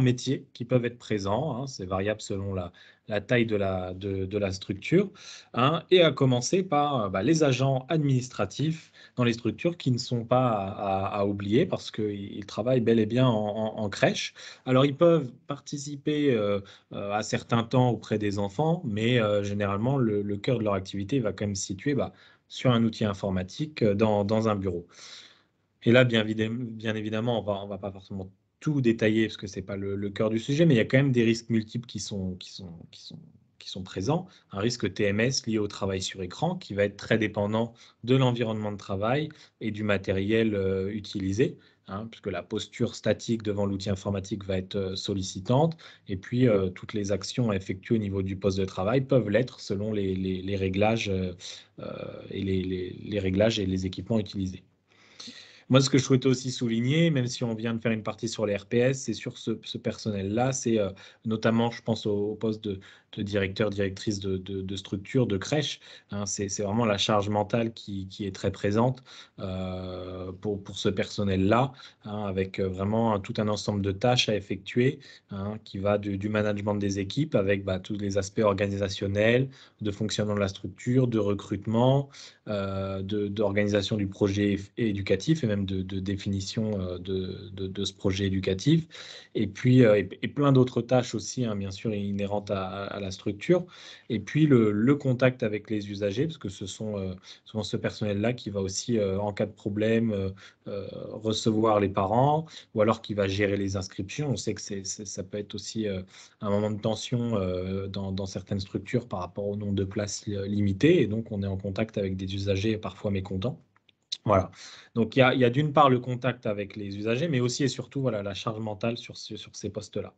Speaker 2: métiers qui peuvent être présents. Hein. C'est variable selon la, la taille de la, de, la structure, hein, et à commencer par bah, les agents administratifs dans les structures qui ne sont pas à, oublier parce qu'ils travaillent bel et bien en, crèche. Alors ils peuvent participer euh, euh, à certains temps auprès des enfants, mais euh, généralement le, cœur de leur activité va quand même se situer bah, sur un outil informatique dans, un bureau. Et là, bien, évidemment, on ne va pas forcément tout détailler parce que ce n'est pas le, cœur du sujet, mais il y a quand même des risques multiples qui sont, qui sont, qui sont, qui sont présents. Un risque TMS lié au travail sur écran qui va être très dépendant de l'environnement de travail et du matériel euh, utilisé. Hein, puisque la posture statique devant l'outil informatique va être euh, sollicitante, et puis euh, toutes les actions effectuées au niveau du poste de travail peuvent l'être selon les, réglages, et les, réglages et les équipements utilisés. Moi, ce que je souhaitais aussi souligner, même si on vient de faire une partie sur les RPS, c'est sur ce, personnel-là, c'est euh, notamment, je pense, au, poste de, directeur, directrice de, structure, de crèche. Hein, c'est vraiment la charge mentale qui, est très présente euh, pour, ce personnel-là, hein, avec euh, vraiment tout un ensemble de tâches à effectuer, hein, qui va du, management des équipes, avec bah, tous les aspects organisationnels, de fonctionnement de la structure, de recrutement, d'organisation du projet éducatif et même de, définition euh, de, ce projet éducatif, et puis euh, et, plein d'autres tâches aussi, hein, bien sûr, inhérentes à, à, la structure, et puis le, contact avec les usagers, parce que ce sont euh, souvent ce personnel-là qui va aussi, en cas de problème, recevoir les parents, ou alors qui va gérer les inscriptions. On sait que ça peut être aussi un moment de tension dans, dans certaines structures par rapport au nombre de places limitées, et donc on est en contact avec des usagers parfois mécontents. Voilà. Donc il y a, d'une part le contact avec les usagers, mais aussi et surtout voilà, la charge mentale sur, sur ces postes-là.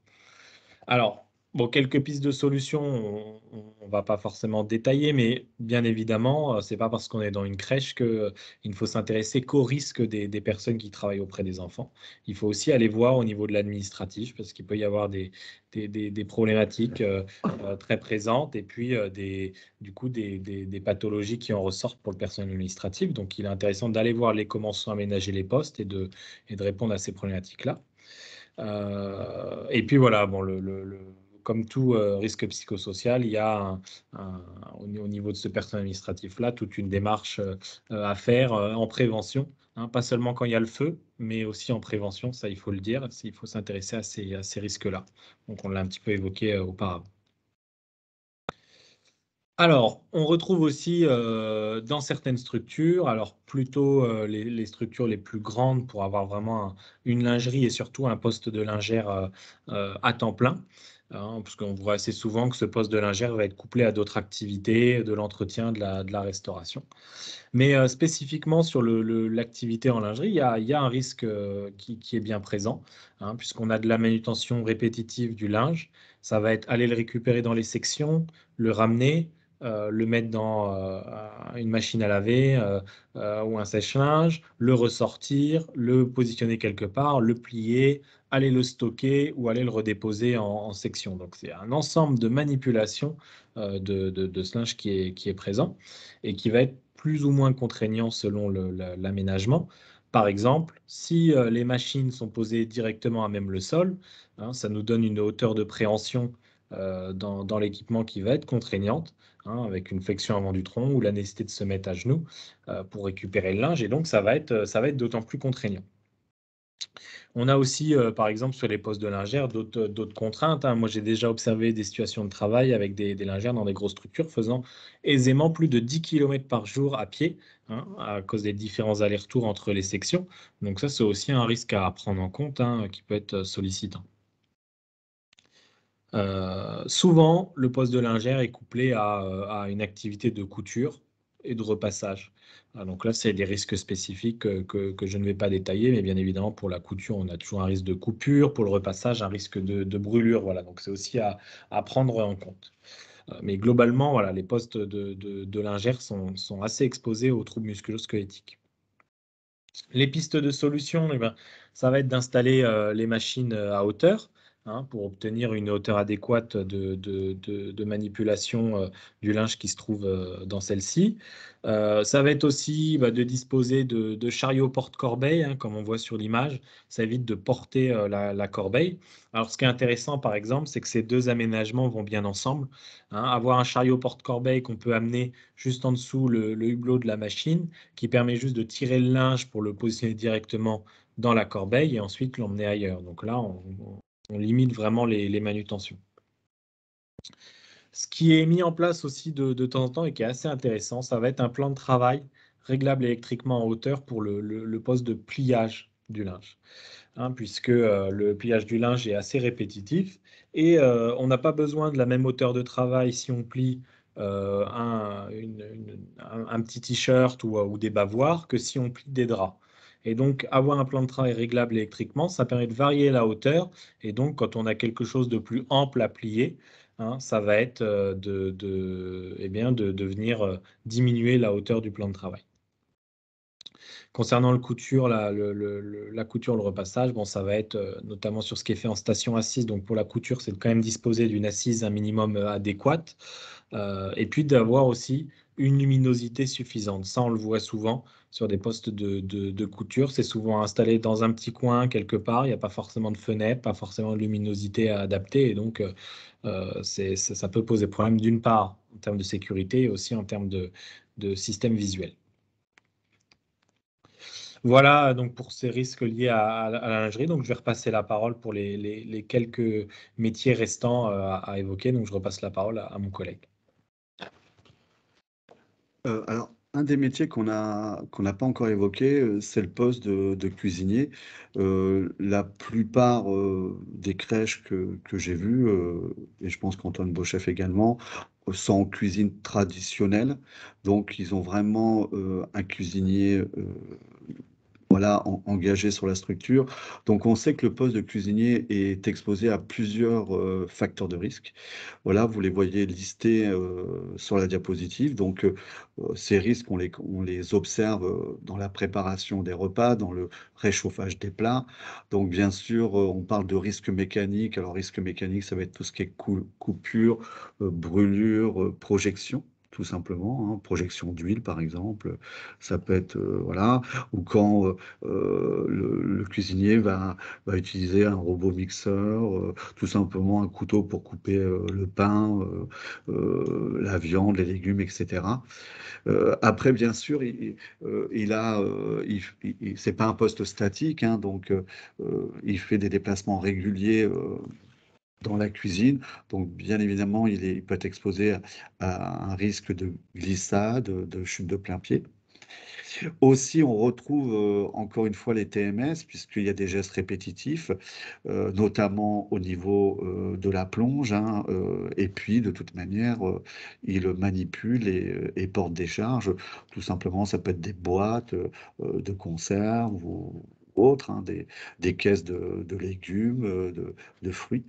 Speaker 2: Alors, quelques pistes de solutions, on ne va pas forcément détailler, mais bien évidemment, euh, ce n'est pas parce qu'on est dans une crèche qu'il euh, ne faut s'intéresser qu'au risque des, personnes qui travaillent auprès des enfants. Il faut aussi aller voir au niveau de l'administratif, parce qu'il peut y avoir des, des, problématiques euh, très présentes et puis des, du coup des, pathologies qui en ressortent pour le personnel administratif. Donc, il est intéressant d'aller voir les comment sont aménagés les postes et de, et de répondre à ces problématiques-là. et puis voilà, bon, le comme tout euh, risque psychosocial, il y a au niveau de ce personnel administratif-là toute une démarche euh, à faire euh, en prévention, hein. pas seulement quand il y a le feu, mais aussi en prévention, ça il faut le dire, il faut s'intéresser à ces, risques-là. Donc on l'a un petit peu évoqué auparavant. Alors, on retrouve aussi dans certaines structures, alors plutôt les, structures les plus grandes pour avoir vraiment une lingerie et surtout un poste de lingère à temps plein, Hein, puisqu'on voit assez souvent que ce poste de lingère va être couplé à d'autres activités, de l'entretien, de la, restauration. Mais euh, spécifiquement sur l'activité en lingerie, il y a, un risque euh, qui, est bien présent, hein, puisqu'on a de la manutention répétitive du linge. Ça va être aller le récupérer dans les sections, le ramener, euh, le mettre dans euh, une machine à laver euh, ou un sèche-linge, le ressortir, le positionner quelque part, le plier, aller le stocker ou aller le redéposer en, section. Donc c'est un ensemble de manipulations de, de, ce linge qui est, présent et qui va être plus ou moins contraignant selon l'aménagement. Par exemple, si les machines sont posées directement à même le sol, hein, ça nous donne une hauteur de préhension dans l'équipement qui va être contraignante. Hein, avec une flexion avant du tronc ou la nécessité de se mettre à genoux euh, pour récupérer le linge. Et donc, ça va être, euh, d'autant plus contraignant. On a aussi, euh, par exemple, sur les postes de lingère, d'autres contraintes. Hein. Moi, j'ai déjà observé des situations de travail avec des, lingères dans des grosses structures faisant aisément plus de 10 km par jour à pied hein, à cause des différents allers-retours entre les sections. Donc ça, c'est aussi un risque à prendre en compte qui peut être sollicitant. Euh, souvent, le poste de lingère est couplé à, euh, une activité de couture et de repassage. Ah, donc là, c'est des risques spécifiques que, je ne vais pas détailler, mais bien évidemment, pour la couture, on a toujours un risque de coupure, pour le repassage, un risque de, brûlure. Voilà, donc c'est aussi à, prendre en compte. Euh, mais globalement, voilà, les postes de, lingère sont, assez exposés aux troubles musculo Les pistes de solution, eh ben, ça va être d'installer les machines à hauteur. Hein, pour obtenir une hauteur adéquate de, manipulation euh, du linge qui se trouve euh, dans celle-ci. Euh, ça va être aussi bah, de disposer de, chariots porte-corbeille, hein, comme on voit sur l'image. Ça évite de porter la, corbeille. Alors, ce qui est intéressant, par exemple, c'est que ces deux aménagements vont bien ensemble. Hein. Avoir un chariot porte-corbeille qu'on peut amener juste en dessous le, le hublot de la machine, qui permet juste de tirer le linge pour le positionner directement dans la corbeille et ensuite l'emmener ailleurs. Donc là, on, on limite vraiment les, manutentions. Ce qui est mis en place aussi de, temps en temps et qui est assez intéressant, ça va être un plan de travail réglable électriquement en hauteur pour le, poste de pliage du linge, hein, puisque euh, le pliage du linge est assez répétitif et euh, on n'a pas besoin de la même hauteur de travail si on plie euh, un, petit t-shirt ou, ou, des bavoirs que si on plie des draps. Et donc, avoir un plan de travail réglable électriquement, ça permet de varier la hauteur. Et donc, quand on a quelque chose de plus ample à plier, hein, ça va être euh, eh de, de, venir euh, diminuer la hauteur du plan de travail. Concernant le couture, la, couture, le repassage, bon, ça va être euh, notamment sur ce qui est fait en station assise. Donc pour la couture, c'est quand même disposer d'une assise un minimum adéquate. et puis d'avoir aussi une luminosité suffisante. Ça, on le voit souvent sur des postes de, couture. C'est souvent installé dans un petit coin quelque part. Il n'y a pas forcément de fenêtre, pas forcément de luminosité à adapter. Et donc, euh, euh, ça, peut poser problème d'une part en termes de sécurité et aussi en termes de, système visuel. Voilà donc pour ces risques liés à, la lingerie. Donc je vais repasser la parole pour les, quelques métiers restants euh, à, évoquer. Donc je repasse la parole à mon collègue.
Speaker 1: Euh, alors, un des métiers qu'on n'a pas encore évoqué, euh, c'est le poste de, cuisinier. Euh, la plupart des crèches que, j'ai vues, et je pense qu'Antoine Beauchef également, sont en cuisine traditionnelle. Donc, ils ont vraiment un cuisinier voilà, engagé sur la structure. Donc on sait que le poste de cuisinier est exposé à plusieurs euh, facteurs de risque. Voilà, vous les voyez listés euh, sur la diapositive. Donc euh, ces risques, on les, on les observe dans la préparation des repas, dans le réchauffage des plats. Donc bien sûr, on parle de risque mécanique. Alors risque mécanique, ça va être tout ce qui est coupure, brûlure, projection tout simplement. Hein, projection d'huile, par exemple, ça peut être, euh, voilà, ou quand euh, euh, le, cuisinier va, utiliser un robot mixeur, tout simplement un couteau pour couper le pain, la viande, les légumes, etc. après, bien sûr, il, il c'est pas un poste statique, hein, donc il fait des déplacements réguliers dans la cuisine. Donc, bien évidemment, il, peut être exposé à, un risque de glissade, de, chute de plein pied. Aussi, on retrouve euh, encore une fois les TMS, puisqu'il y a des gestes répétitifs, euh, notamment au niveau euh, de la plonge. Hein, et puis, de toute manière, il manipule et, et, porte des charges. Tout simplement, ça peut être des boîtes de conserve ou, autres, hein, des, caisses de, légumes, euh, de, fruits.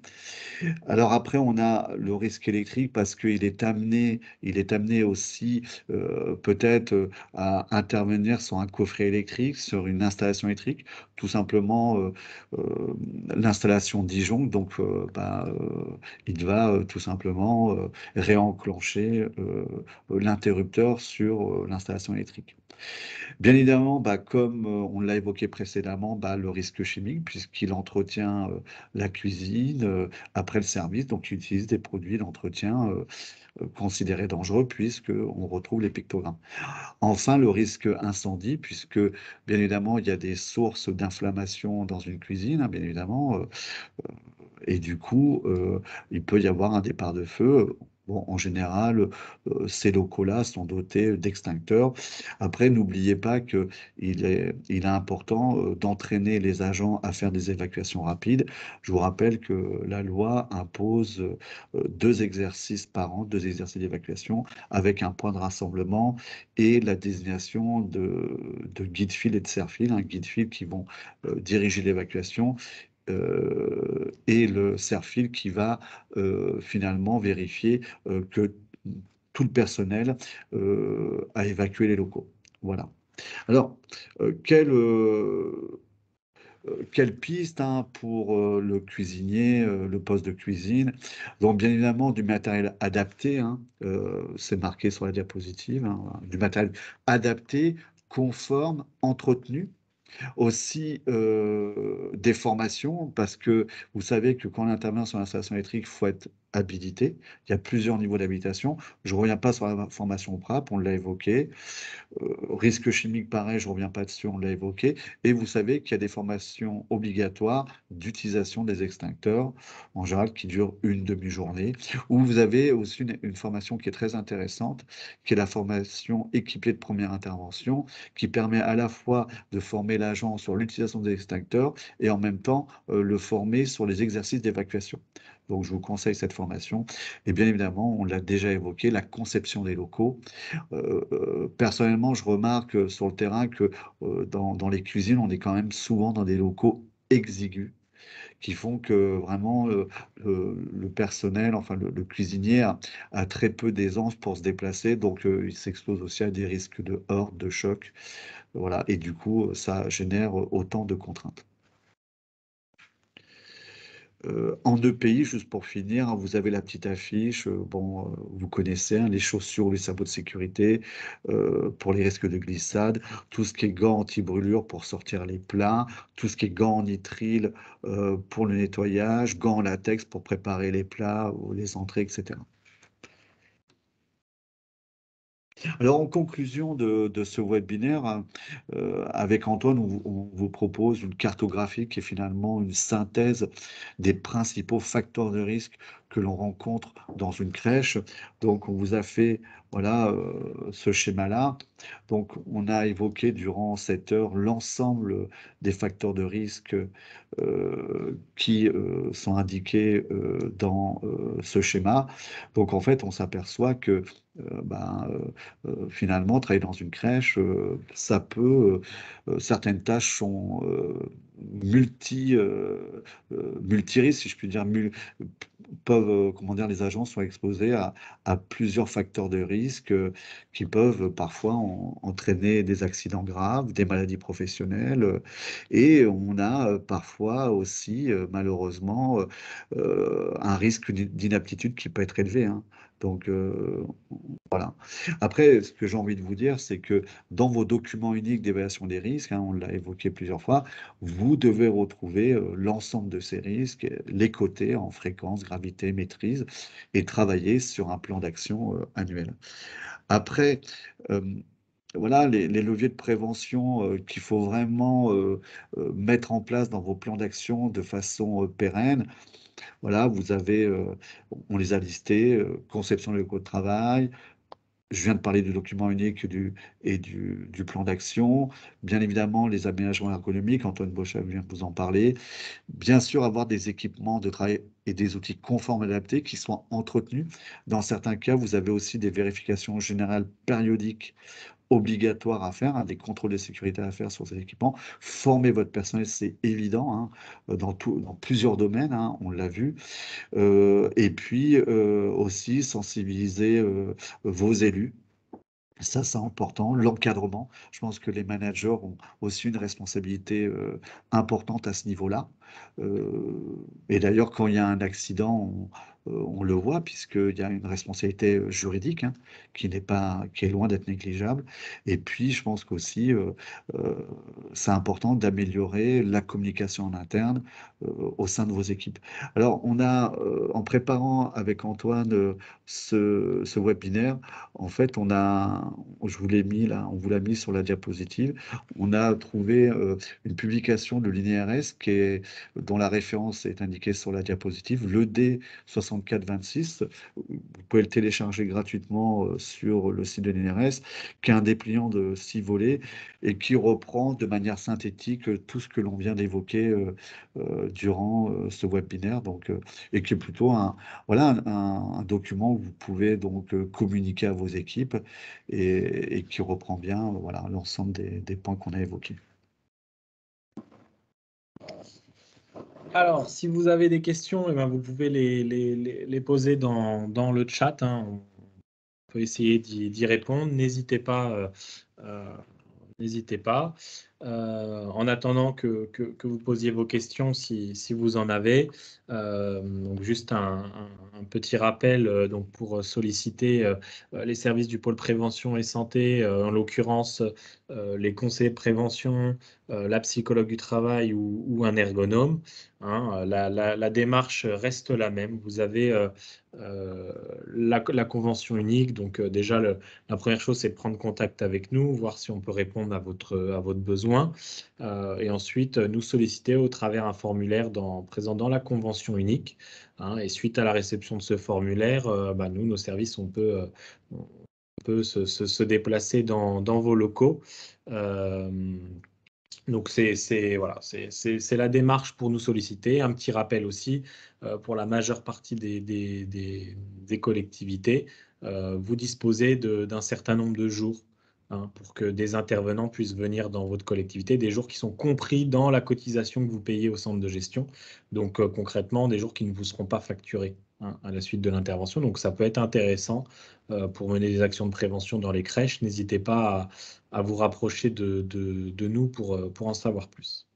Speaker 1: Alors après, on a le risque électrique parce qu'il est amené, il est amené aussi euh, peut-être euh, à intervenir sur un coffret électrique, sur une installation électrique, tout simplement l'installation Dijon. Donc, ben, il va tout simplement réenclencher l'interrupteur sur l'installation électrique. Bien évidemment, bah, comme euh, on l'a évoqué précédemment, bah, le risque chimique, puisqu'il entretient euh, la cuisine euh, après le service, donc il utilise des produits d'entretien considérés dangereux, puisqu'on retrouve les pictogrammes. Enfin, le risque incendie, puisque bien évidemment, il y a des sources d'inflammation dans une cuisine, hein, bien évidemment, et du coup, il peut y avoir un départ de feu en général, euh, ces locaux-là sont dotés d'extincteurs. Après, n'oubliez pas qu'il est, il important euh, d'entraîner les agents à faire des évacuations rapides. Je vous rappelle que la loi impose euh, deux exercices par an, deux exercices d'évacuation, avec un point de rassemblement et la désignation de, de guides fil et de serre-fil, un hein, guide fil qui vont diriger l'évacuation euh, et le CERFIL qui va euh, finalement vérifier euh, que tout le personnel a évacué les locaux. Voilà. Alors, quelle, quelle piste hein, pour le cuisinier, le poste de cuisine. Donc, bien évidemment, du matériel adapté, hein, c'est marqué sur la diapositive, hein, du matériel adapté, conforme, entretenu aussi des formations, parce que vous savez que quand on intervient sur l'installation électrique, il faut être il y a plusieurs niveaux d'habitation. Je ne reviens pas sur la formation au PRAP, on l'a évoqué. Euh, risque chimique, pareil, je ne reviens pas dessus, on l'a évoqué. Et vous savez qu'il y a des formations obligatoires d'utilisation des extincteurs, en général qui durent une demi-journée, où vous avez aussi une, formation qui est très intéressante, qui est la formation équipée de première intervention, qui permet à la fois de former l'agent sur l'utilisation des extincteurs et en même temps euh, le former sur les exercices d'évacuation. Donc, je vous conseille cette formation. Et bien évidemment, on l'a déjà évoqué, la conception des locaux. Euh, euh, personnellement, je remarque euh, sur le terrain que dans, les cuisines, on est quand même souvent dans des locaux exigus qui font que vraiment le personnel, enfin le, cuisinier a, très peu d'aisance pour se déplacer, donc il s'expose aussi à des risques de horde, de choc, voilà, et du coup ça génère autant de contraintes. Euh, en deux pays, juste pour finir, hein, vous avez la petite affiche, euh, bon, euh, vous connaissez hein, les chaussures, les sabots de sécurité pour les risques de glissade, tout ce qui est gants anti-brûlure pour sortir les plats, tout ce qui est gants en nitrile pour le nettoyage, gants latex pour préparer les plats ou les entrées, etc. Alors, en conclusion de, ce webinaire, hein, euh, avec Antoine, on, on, vous propose une cartographie qui est finalement une synthèse des principaux facteurs de risque que l'on rencontre dans une crèche. Donc, on vous a fait voilà euh, ce schéma-là. Donc, on a évoqué durant cette heure l'ensemble des facteurs de risque euh, qui euh, sont indiqués dans ce schéma. Donc, en fait, on s'aperçoit que ben, finalement, travailler dans une crèche, ça peut, certaines tâches sont multi, risques si je puis dire, peuvent, euh, comment dire, les agents sont exposés à, plusieurs facteurs de risque euh, qui peuvent euh, parfois entraîner des accidents graves, des maladies professionnelles. Et on a parfois aussi, malheureusement, un risque d'inaptitude qui peut être élevé. Hein. Donc euh, voilà. Après, ce que j'ai envie de vous dire, c'est que dans vos documents uniques d'évaluation des risques, hein, on l'a évoqué plusieurs fois, vous devez retrouver euh, l'ensemble de ces risques, les coter en fréquence, gravité, maîtrise, et travailler sur un plan d'action euh, annuel. Après, voilà les, leviers de prévention qu'il faut vraiment mettre en place dans vos plans d'action de façon pérenne. Voilà, vous avez, euh, on les a listés, euh, conception du locaux de travail, je viens de parler du document unique du, et du, plan d'action. Bien évidemment, les aménagements ergonomiques, Antoine Beauchamp vient vous en parler. Bien sûr, avoir des équipements de travail et des outils conformes et adaptés qui soient entretenus. Dans certains cas, vous avez aussi des vérifications générales périodiques obligatoire à faire, hein, des contrôles de sécurité à faire sur ces équipements. Former votre personnel, c'est évident hein, dans, plusieurs domaines, hein, on l'a vu. Euh, et puis euh, aussi sensibiliser euh, vos élus ça, c'est important. L'encadrement, je pense que les managers ont aussi une responsabilité importante à ce niveau-là. et d'ailleurs, quand il y a un accident, on le voit puisqu'il y a une responsabilité juridique hein, qui n'est pas, qui est loin d'être négligeable. Et puis, je pense qu'aussi, euh, euh, c'est important d'améliorer la communication en interne euh, au sein de vos équipes. Alors, on a, en préparant avec Antoine ce, webinaire, en fait, on a, je vous l'ai mis là, on vous l'a mis sur la diapositive, on a trouvé une publication de l'INRS dont la référence est indiquée sur la diapositive, le D60 4.26, Vous pouvez le télécharger gratuitement euh, sur le site de l'INRS, qui est un dépliant de six volets et qui reprend de manière synthétique euh, tout ce que l'on vient d'évoquer euh, durant ce webinaire. Donc, et qui est plutôt un, voilà, un, document où vous pouvez donc communiquer à vos équipes et, qui reprend bien voilà l'ensemble des, des points qu'on a évoqués.
Speaker 2: Alors, si vous avez des questions, eh ben, vous pouvez les, les, poser dans, le chat. Hein. On peut essayer d'y répondre. N'hésitez pas. Euh, euh, n'hésitez pas. Euh, en attendant que, que, vous posiez vos questions si, si vous en avez. Euh, donc juste un, petit rappel euh, donc pour solliciter les services du pôle prévention et santé, en l'occurrence les conseillers de prévention, la psychologue du travail ou, un ergonome. Hein, la, démarche reste la même. Vous avez la, convention unique. Donc déjà, la première chose, c'est prendre contact avec nous, voir si on peut répondre à votre, à votre besoin euh, et ensuite euh, nous solliciter au travers un formulaire dans, présent dans la convention unique. Hein, et suite à la réception de ce formulaire, euh, bah, nous, nos services, on peut, se, déplacer dans, vos locaux. Donc c'est voilà, la démarche pour nous solliciter. Un petit rappel aussi pour la majeure partie des, des, collectivités, vous disposez d'un certain nombre de jours Hein, pour que des intervenants puissent venir dans votre collectivité, des jours qui sont compris dans la cotisation que vous payez au centre de gestion, donc euh, concrètement des jours qui ne vous seront pas facturés hein, à la suite de l'intervention. Donc ça peut être intéressant euh, pour mener des actions de prévention dans les crèches. N'hésitez pas à, vous rapprocher de, nous euh, pour, en savoir plus.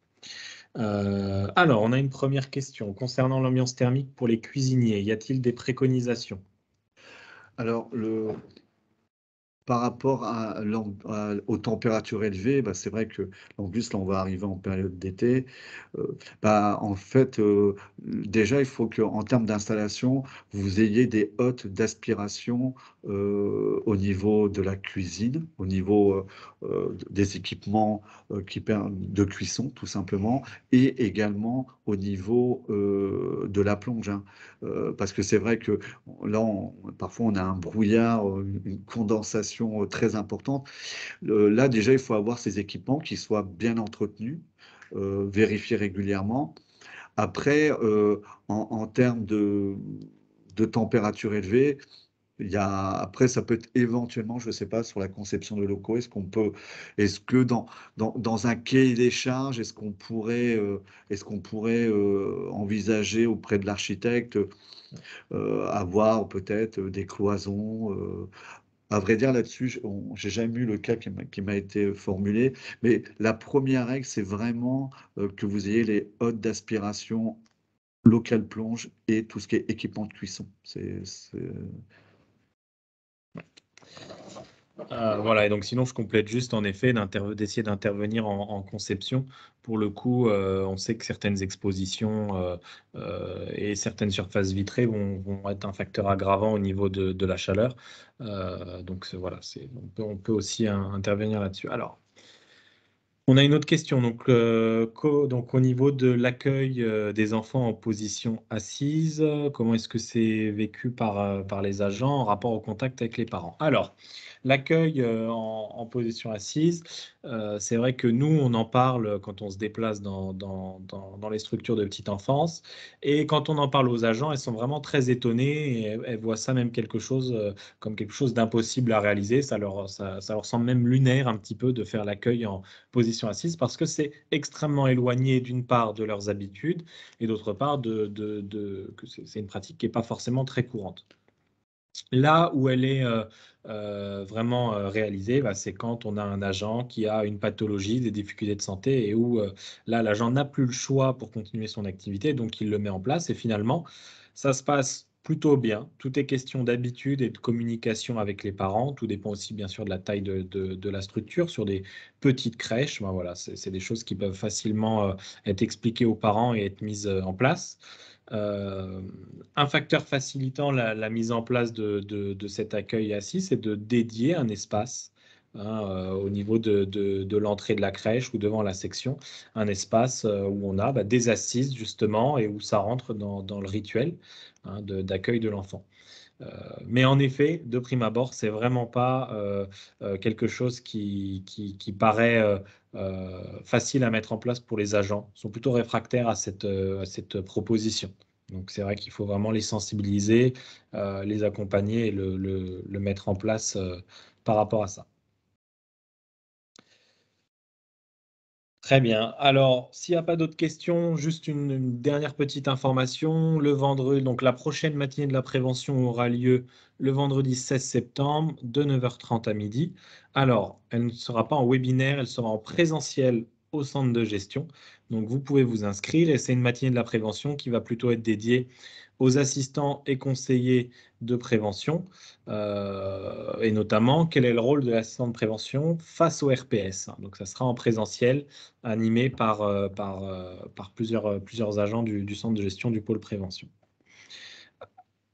Speaker 2: alors, on a une première question concernant l'ambiance thermique pour les cuisiniers. Y a-t-il des préconisations
Speaker 1: Alors, le, par rapport à, aux températures élevées, bah, c'est vrai que plus là, on va arriver en période d'été. Euh, bah, en fait, euh, déjà, il faut qu'en termes d'installation, vous ayez des hottes d'aspiration euh, au niveau de la cuisine, au niveau des équipements qui de cuisson, tout simplement, et également au niveau de la plonge. Hein. parce que c'est vrai que là, parfois, on a un brouillard, une condensation euh, très importante, là, déjà, il faut avoir ces équipements qui soient bien entretenus, euh, vérifiés régulièrement. Après, euh, en, termes de, de température élevée, il y a, après, ça peut être éventuellement, je ne sais pas, sur la conception de locaux, est-ce qu'on peut, est-ce que dans, dans, un cahier des charges, est-ce qu'on pourrait, est-ce qu'on pourrait envisager auprès de l'architecte avoir peut-être des cloisons à vrai dire, là-dessus, j'ai jamais eu le cas qui m'a été formulé, mais la première règle, c'est vraiment euh, que vous ayez les hôtes d'aspiration, local plonge et tout ce qui est
Speaker 2: équipement de cuisson. Euh, voilà, et donc sinon, je complète juste en effet d'essayer d'intervenir en, conception. Pour le coup, euh, on sait que certaines expositions euh, et certaines surfaces vitrées vont, être un facteur aggravant au niveau de, la chaleur. donc voilà, on on peut aussi intervenir là-dessus. Alors, on a une autre question. Donc, euh, donc au niveau de l'accueil euh, des enfants en position assise, comment est-ce que c'est vécu par, euh, par, les agents en rapport au contact avec les parents Alors, l'accueil en, position assise, euh, c'est vrai que nous, on en parle quand on se déplace dans, dans, dans, les structures de petite enfance. Et quand on en parle aux agents, elles sont vraiment très étonnées et elles, voient ça même quelque chose euh, comme quelque chose d'impossible à réaliser. Ça leur, ça, leur semble même lunaire un petit peu de faire l'accueil en position assise parce que c'est extrêmement éloigné d'une part de leurs habitudes et d'autre part de, de, de, que c'est une pratique qui n'est pas forcément très courante. Là où elle est... Euh, euh, vraiment euh, réalisé, bah, c'est quand on a un agent qui a une pathologie, des difficultés de santé, et où euh, là, l'agent n'a plus le choix pour continuer son activité, donc il le met en place, et finalement, ça se passe plutôt bien. Tout est question d'habitude et de communication avec les parents. Tout dépend aussi bien sûr de la taille de, la structure. Sur des petites crèches, bah, voilà, c'est des choses qui peuvent facilement être expliquées aux parents et être mises en place. Euh, un facteur facilitant la, mise en place de, cet accueil assis, c'est de dédier un espace hein, euh, au niveau de, l'entrée de la crèche ou devant la section, un espace euh, où on a bah, des assises justement et où ça rentre dans, le rituel hein, d'accueil de l'enfant. mais en effet, de prime abord, c'est vraiment pas quelque chose qui paraît euh, faciles à mettre en place pour les agents, sont plutôt réfractaires euh, à cette, proposition. Donc c'est vrai qu'il faut vraiment les sensibiliser, euh, les accompagner et le, mettre en place par rapport à ça. Très bien. Alors, s'il n'y a pas d'autres questions, juste une, une, dernière petite information. Le vendredi, donc la prochaine matinée de la prévention aura lieu le vendredi 16 septembre de 9h30 à midi. Alors, elle ne sera pas en webinaire, elle sera en présentiel au centre de gestion. Donc, vous pouvez vous inscrire et c'est une matinée de la prévention qui va plutôt être dédiée aux assistants et conseillers de prévention, euh, et notamment quel est le rôle de l'assistant de prévention face au RPS. Donc, ça sera en présentiel, animé par, euh, euh, plusieurs, agents du centre de gestion du pôle prévention.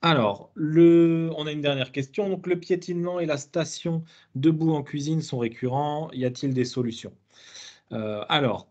Speaker 2: Alors, on a une dernière question. Donc, le piétinement et la station debout en cuisine sont récurrents. Y a-t-il des solutions euh, Alors,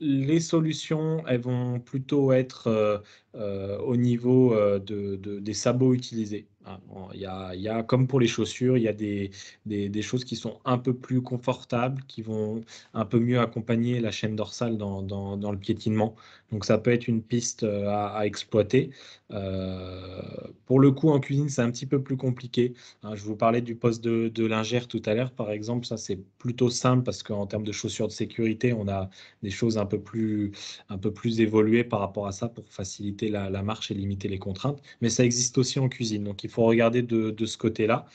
Speaker 2: les solutions, elles vont plutôt être euh, euh, au niveau des sabots utilisés. Ah, il, y a, il y a, comme pour les chaussures, il y a des, des, choses qui sont un peu plus confortables, qui vont un peu mieux accompagner la chaîne dorsale dans, dans, le piétinement. Donc ça peut être une piste euh, à, exploiter. Euh, pour le coup, en cuisine, c'est un petit peu plus compliqué. Hein. je vous parlais du poste de, lingère tout à l'heure, par exemple. Ça, c'est plutôt simple parce qu'en termes de chaussures de sécurité, on a des choses un peu plus, un peu plus évoluées par rapport à ça pour faciliter la, la marche et limiter les contraintes. Mais ça existe aussi en cuisine. Donc il regarder de, ce côté-là.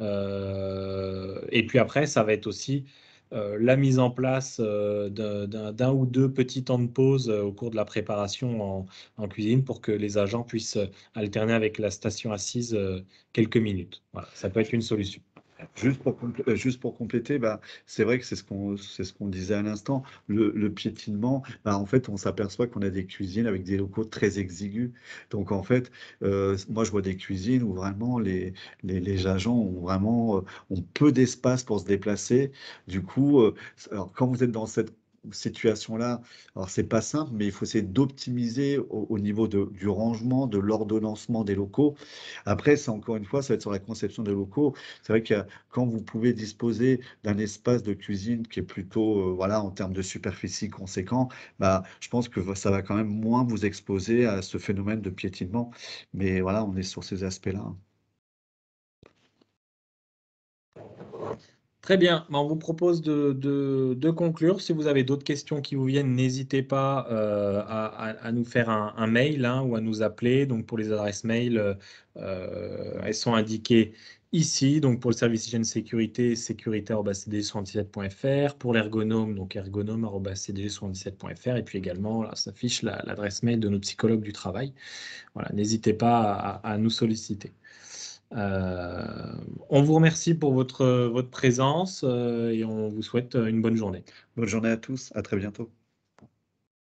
Speaker 2: Euh, et puis après, ça va être aussi euh, la mise en place euh, d'un ou deux petits temps de pause au cours de la préparation en, en, cuisine pour que les agents puissent alterner avec la station assise quelques minutes. Voilà, ça peut être une solution. Juste pour,
Speaker 1: euh, juste pour compléter, bah, c'est vrai que c'est ce qu'on ce qu'on disait à l'instant, le, piétinement, bah, en fait, on s'aperçoit qu'on a des cuisines avec des locaux très exigus. Donc, en fait, euh, moi, je vois des cuisines où vraiment les, les, agents ont vraiment euh, ont peu d'espace pour se déplacer. Du coup, quand vous êtes dans cette situation-là, alors c'est pas simple, mais il faut essayer d'optimiser au, niveau du rangement, de l'ordonnancement des locaux. Après, ça encore une fois, ça va être sur la conception des locaux. C'est vrai que quand vous pouvez disposer d'un espace de cuisine qui est plutôt, euh, voilà, en termes de superficie conséquent, bah, je pense que ça va quand même moins vous exposer à ce phénomène de piétinement. Mais voilà, on est sur ces aspects-là.
Speaker 2: Très bien, ben, on vous propose de, conclure. Si vous avez d'autres questions qui vous viennent, n'hésitez pas euh, à, nous faire un, mail hein, ou à nous appeler. Donc pour les adresses mail, euh, euh, elles sont indiquées ici. Donc pour le service hygiène sécurité, sécurité.cdg77.fr. Pour l'ergonome, donc ergonome.cdg77.fr. Et puis également, là, s'affiche l'adresse mail de nos psychologues du travail. Voilà, n'hésitez pas à nous solliciter. Euh, on vous remercie pour votre, votre présence euh, et on vous souhaite une bonne journée. Bonne journée à tous, à très bientôt.